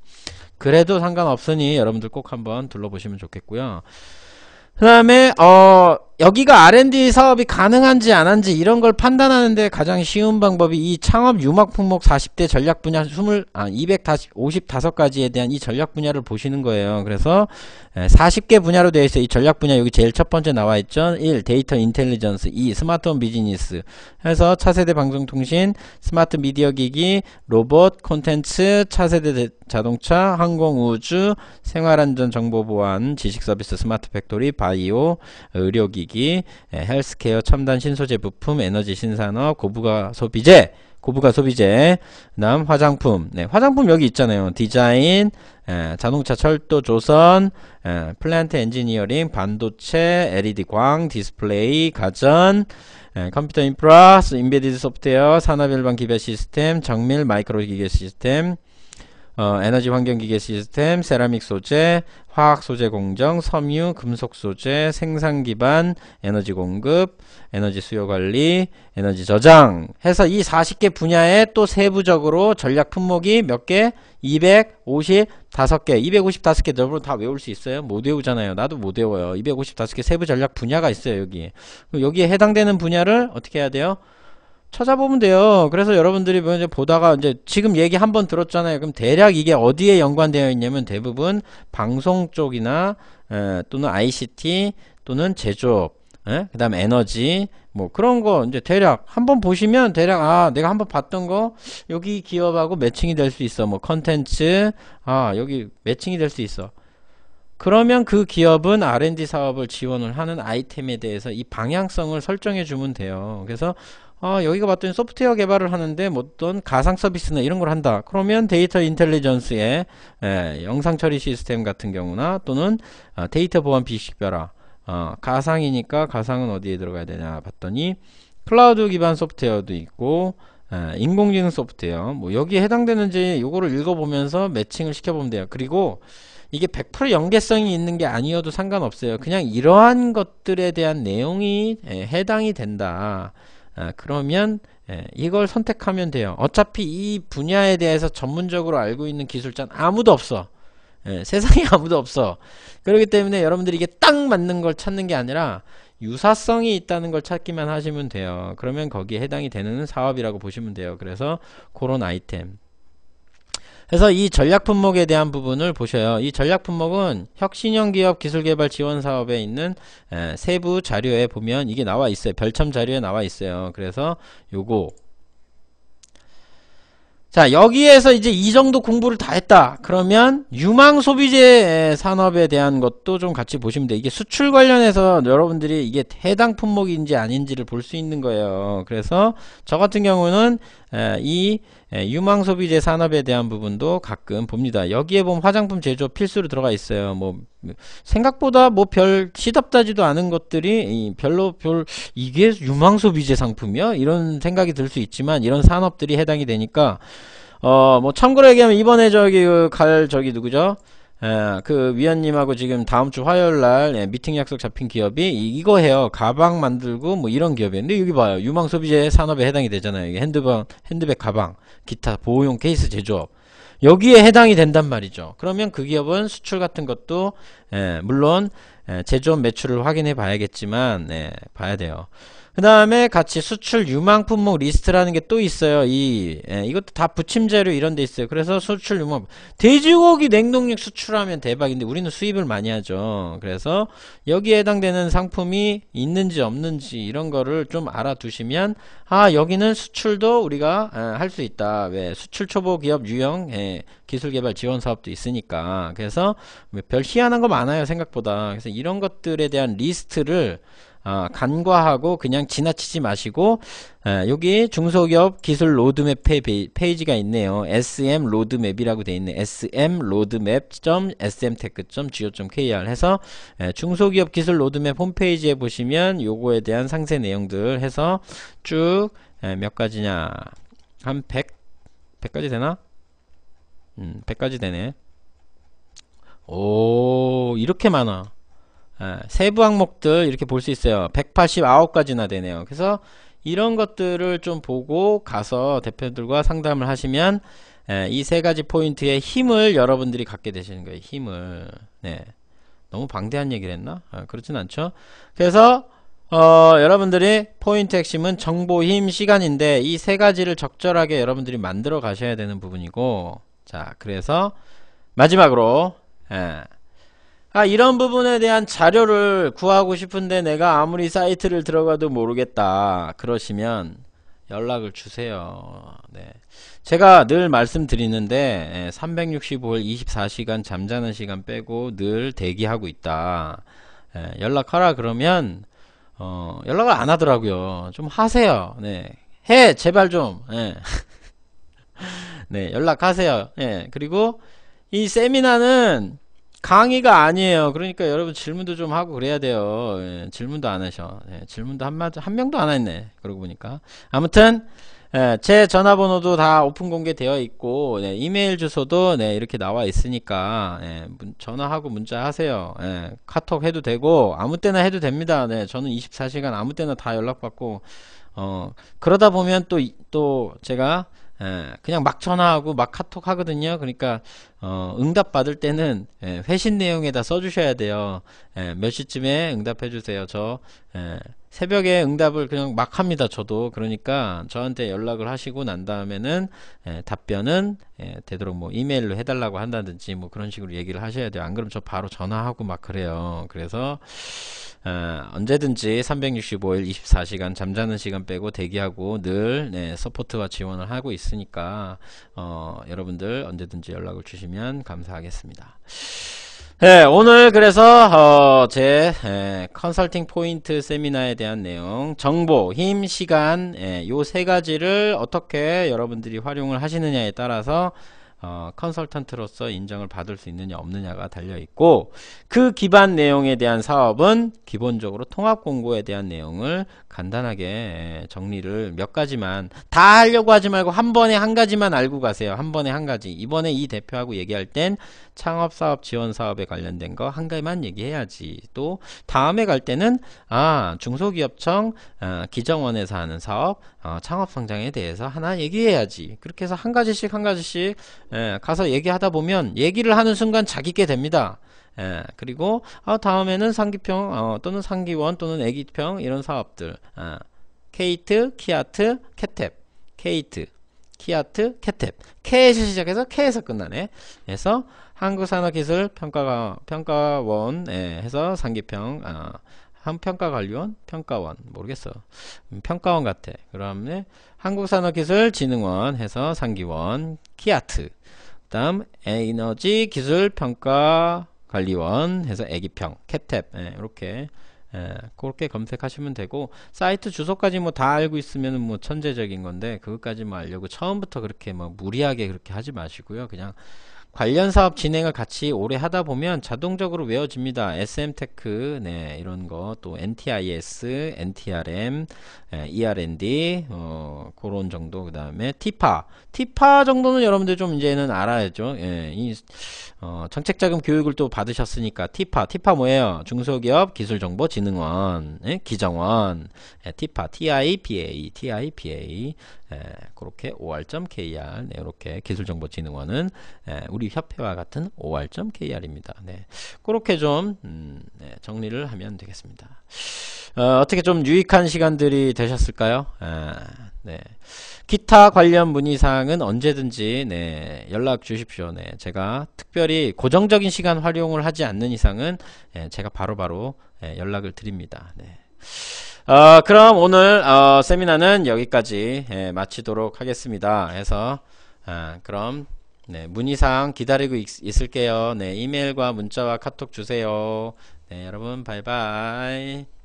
그래도 상관없으니 여러분들 꼭 한번 둘러보시면 좋겠고요 그 다음에 어 여기가 R&D 사업이 가능한지 안 한지 이런 걸 판단하는데 가장 쉬운 방법이 이 창업 유막 품목 40대 전략 분야 20, 아, 255가지에 대한 이 전략 분야를 보시는 거예요. 그래서 40개 예, 분야로 되어 있어요. 이 전략 분야 여기 제일 첫 번째 나와 있죠. 1. 데이터 인텔리전스 2. 스마트홈 비즈니스 해서 차세대 방송통신, 스마트 미디어 기기, 로봇, 콘텐츠, 차세대 자동차, 항공, 우주, 생활안전 정보 보안, 지식 서비스, 스마트 팩토리, 바이오, 의료기기 기기, 예, 헬스케어 첨단 신소재 부품, 에너지 신산업, 고부가 소비재, 고부가 소비재, 그다음 화장품. 네, 화장품 여기 있잖아요. 디자인, 에, 예, 자동차 철도 조선, 에, 예, 플랜트 엔지니어링, 반도체, LED 광, 디스플레이, 가전, 에, 컴퓨터 인프라, 인베디드 소프트웨어, 산업 일반 기계 시스템, 정밀 마이크로 기계 시스템, 어, 에너지 환경기계 시스템, 세라믹 소재, 화학 소재 공정, 섬유, 금속 소재, 생산 기반, 에너지 공급, 에너지 수요 관리, 에너지 저장 해서 이 40개 분야에 또 세부적으로 전략 품목이 몇 개? 255개, 255개 여러분 다 외울 수 있어요? 못 외우잖아요. 나도 못 외워요. 255개 세부 전략 분야가 있어요, 여기. 여기에 해당되는 분야를 어떻게 해야 돼요? 찾아보면 돼요. 그래서 여러분들이 뭐 이제 보다가 이제 지금 얘기 한번 들었잖아요. 그럼 대략 이게 어디에 연관되어 있냐면 대부분 방송 쪽이나 에, 또는 ICT 또는 제조업, 그 다음에 에너지 뭐 그런 거 이제 대략 한번 보시면 대략 아 내가 한번 봤던 거 여기 기업하고 매칭이 될 수 있어 뭐 컨텐츠 아 여기 매칭이 될 수 있어 그러면 그 기업은 R&D 사업을 지원을 하는 아이템에 대해서 이 방향성을 설정해 주면 돼요. 그래서 아, 여기가 봤더니 소프트웨어 개발을 하는데 뭐 어떤 가상 서비스나 이런 걸 한다. 그러면 데이터 인텔리전스의 에, 예, 영상 처리 시스템 같은 경우나 또는 아, 데이터 보안 비식별화 어, 아, 가상이니까 가상은 어디에 들어가야 되냐 봤더니 클라우드 기반 소프트웨어도 있고 에, 예, 인공지능 소프트웨어 뭐 여기에 해당되는지 요거를 읽어보면서 매칭을 시켜보면 돼요. 그리고 이게 100% 연계성이 있는 게 아니어도 상관없어요. 그냥 이러한 것들에 대한 내용이 에, 예, 해당이 된다. 아, 그러면 예, 이걸 선택하면 돼요. 어차피 이 분야에 대해서 전문적으로 알고 있는 기술자는 아무도 없어. 예, 세상에 아무도 없어. 그렇기 때문에 여러분들이 이게 딱 맞는 걸 찾는 게 아니라 유사성이 있다는 걸 찾기만 하시면 돼요. 그러면 거기에 해당이 되는 사업이라고 보시면 돼요. 그래서 그런 아이템. 그래서 이 전략 품목에 대한 부분을 보셔요. 이 전략 품목은 혁신형 기업 기술개발 지원 사업에 있는 에, 세부 자료에 보면 이게 나와 있어요. 별첨 자료에 나와 있어요. 그래서 요거 자 여기에서 이제 이 정도 공부를 다 했다 그러면 유망 소비재 산업에 대한 것도 좀 같이 보시면 돼요 이게 수출 관련해서 여러분들이 이게 해당 품목인지 아닌지를 볼 수 있는 거예요 그래서 저 같은 경우는 이 예, 유망 소비재 산업에 대한 부분도 가끔 봅니다. 여기에 보면 화장품 제조 필수로 들어가 있어요. 뭐 생각보다 뭐 별 시덥다지도 않은 것들이 별로 별 이게 유망 소비재 상품이야 이런 생각이 들 수 있지만 이런 산업들이 해당이 되니까 어 뭐 참고로 얘기하면 이번에 저기 갈 저기 누구죠? 예, 그 위원님하고 지금 다음 주 화요일 날 예, 미팅 약속 잡힌 기업이 이, 거 해요. 가방 만들고 뭐 이런 기업이 근데 여기 봐요. 유망 소비재 산업에 해당이 되잖아요. 이게 핸드방, 핸드백 가방, 기타 보호용 케이스 제조업. 여기에 해당이 된단 말이죠. 그러면 그 기업은 수출 같은 것도 예, 물론 예, 제조업 매출을 확인해 봐야겠지만 예, 봐야 돼요. 그 다음에 같이 수출 유망 품목 리스트라는 게 또 있어요. 이 예, 이것도 다 부침 재료 이런 데 있어요. 그래서 수출 유망 돼지고기 냉동육 수출하면 대박인데 우리는 수입을 많이 하죠. 그래서 여기에 해당되는 상품이 있는지 없는지 이런 거를 좀 알아두시면 아 여기는 수출도 우리가 예, 할수 있다. 왜 수출 초보 기업 유형 예, 기술 개발 지원 사업도 있으니까 그래서 별 희한한 거 많아요 생각보다. 그래서 이런 것들에 대한 리스트를 어, 간과하고 그냥 지나치지 마시고 여기 중소기업 기술 로드맵 페이지가 있네요. SM 로드맵이라고 되어 있는 SM 로드맵.smtech.go.kr 해서 중소기업 기술 로드맵 홈페이지에 보시면 요거에 대한 상세 내용들 해서 쭉 몇 가지냐 한 100, 100가지 되나? 음, 100가지 되네. 오, 이렇게 많아. 예, 세부 항목들 이렇게 볼 수 있어요. 189가지나 되네요. 그래서 이런 것들을 좀 보고 가서 대표들과 상담을 하시면 예, 이세 가지 포인트의 힘을 여러분들이 갖게 되시는 거예요. 힘을. 네. 너무 방대한 얘기를 했나? 아, 그렇진 않죠. 그래서 어, 여러분들이 포인트 핵심은 정보, 힘, 시간인데 이 세 가지를 적절하게 여러분들이 만들어 가셔야 되는 부분이고 자 그래서 마지막으로 예. 아, 이런 부분에 대한 자료를 구하고 싶은데 내가 아무리 사이트를 들어가도 모르겠다. 그러시면 연락을 주세요. 네. 제가 늘 말씀드리는데 365일 예, 24시간 잠자는 시간 빼고 늘 대기하고 있다. 네, 연락하라 그러면 어, 연락을 안 하더라고요. 좀 하세요. 네. 해 제발 좀. 네. 네 연락하세요. 네. 그리고 이 세미나는 강의가 아니에요. 그러니까 여러분 질문도 좀 하고 그래야 돼요. 예, 질문도 안 하셔. 예, 질문도 한마디 한 명도 안 했네. 그러고 보니까 아무튼 예, 제 전화번호도 다 오픈 공개되어 있고 네, 이메일 주소도 네, 이렇게 나와 있으니까 예, 문, 전화하고 문자 하세요. 예, 카톡 해도 되고 아무 때나 해도 됩니다. 네, 저는 24시간 아무 때나 다 연락받고 어, 그러다 보면 또 또 제가 예, 그냥 막 전화하고 막 카톡 하거든요. 그러니까 어, 응답 받을 때는 예, 회신 내용에다 써주셔야 돼요. 예, 몇 시쯤에 응답해 주세요. 저 예, 새벽에 응답을 그냥 막 합니다. 저도 그러니까 저한테 연락을 하시고 난 다음에는 예, 답변은 예, 되도록 뭐 이메일로 해달라고 한다든지 뭐 그런 식으로 얘기를 하셔야 돼요. 안그러면저 바로 전화하고 막 그래요. 그래서 어, 언제든지 365일 24시간 잠자는 시간 빼고 대기하고 늘 네, 서포트와 지원을 하고 있으니까 어, 여러분들 언제든지 연락을 주시면. 주시면 감사하겠습니다. 네, 오늘 그래서 어, 제 에, 예, 컨설팅 포인트 세미나에 대한 내용, 정보, 힘, 시간 예, 요 세 가지를 어떻게 여러분들이 활용을 하시느냐에 따라서 어, 컨설턴트로서 인정을 받을 수 있느냐 없느냐가 달려 있고 그 기반 내용에 대한 사업은 기본적으로 통합 공고에 대한 내용을 간단하게 정리를 몇 가지만 다 하려고 하지 말고 한 번에 한 가지만 알고 가세요. 한 번에 한 가지. 이번에 이 대표하고 얘기할 땐 창업사업 지원 사업에 관련된 거 한가지만 얘기해야지 또 다음에 갈 때는 아 중소기업청 어, 기정원에서 하는 사업 어, 창업성장에 대해서 하나 얘기해야지 그렇게 해서 한 가지씩 한 가지씩 에, 예, 가서 얘기하다 보면 얘기를 하는 순간 자기게 됩니다 예, 그리고 아, 다음에는 상기평 어, 또는 상기원 또는 애기평 이런 사업들 아, 케이트, 키아트, 캣탭 케이트, 키아트, 캣탭 K에서 시작해서 K에서 끝나네 그래서 한국산업기술 평가가 평가원 에 예, 해서 상기평 아, 한 평가관리원 평가원 모르겠어 음, 평가원 같아 그다음에 한국산업기술진흥원 해서 상기원 키아트 그다음 에너지기술평가관리원 해서 애기평 캣탭 예, 이렇게 예, 그렇게 검색하시면 되고 사이트 주소까지 뭐 다 알고 있으면 뭐 천재적인 건데 그것까지만 알려고 처음부터 그렇게 뭐 무리하게 그렇게 하지 마시고요 그냥 관련 사업 진행을 같이 오래 하다 보면 자동적으로 외워집니다. SM테크, 네, 이런 거, 또 NTIS, NTRM, 네, 예, ER&D, 어, 그런 정도, 그 다음에 TPA. i TPA i 정도는 여러분들 좀 이제는 알아야죠. 예, 이, 어, 정책자금 교육을 또 받으셨으니까 TPA. i TPA i 뭐예요? 중소기업 기술정보진흥원, 예, 기정원, 예, TPA, TIPA, TIPA, 예, 그렇게 OR.KR, 네, 이렇게 기술정보진흥원은, 예, 우리 협회와 같은 or.kr입니다. 네. 그렇게 좀 음, 네, 정리를 하면 되겠습니다. 어, 떻게좀 유익한 시간들이 되셨을까요? 아, 네. 기타 관련 문의사항은 언제든지 네, 연락 주십시오. 네, 제가 특별히 고정적인 시간 활용을 하지 않는 이상은 네, 제가 바로바로 바로, 네, 연락을 드립니다. 네. 어, 그럼 오늘 어, 세미나는 여기까지 예, 마치도록 하겠습니다. 해서 아, 그럼 네, 문의사항 기다리고 있, 을게요 네, 이메일과 문자와 카톡 주세요. 네, 여러분 바이바이.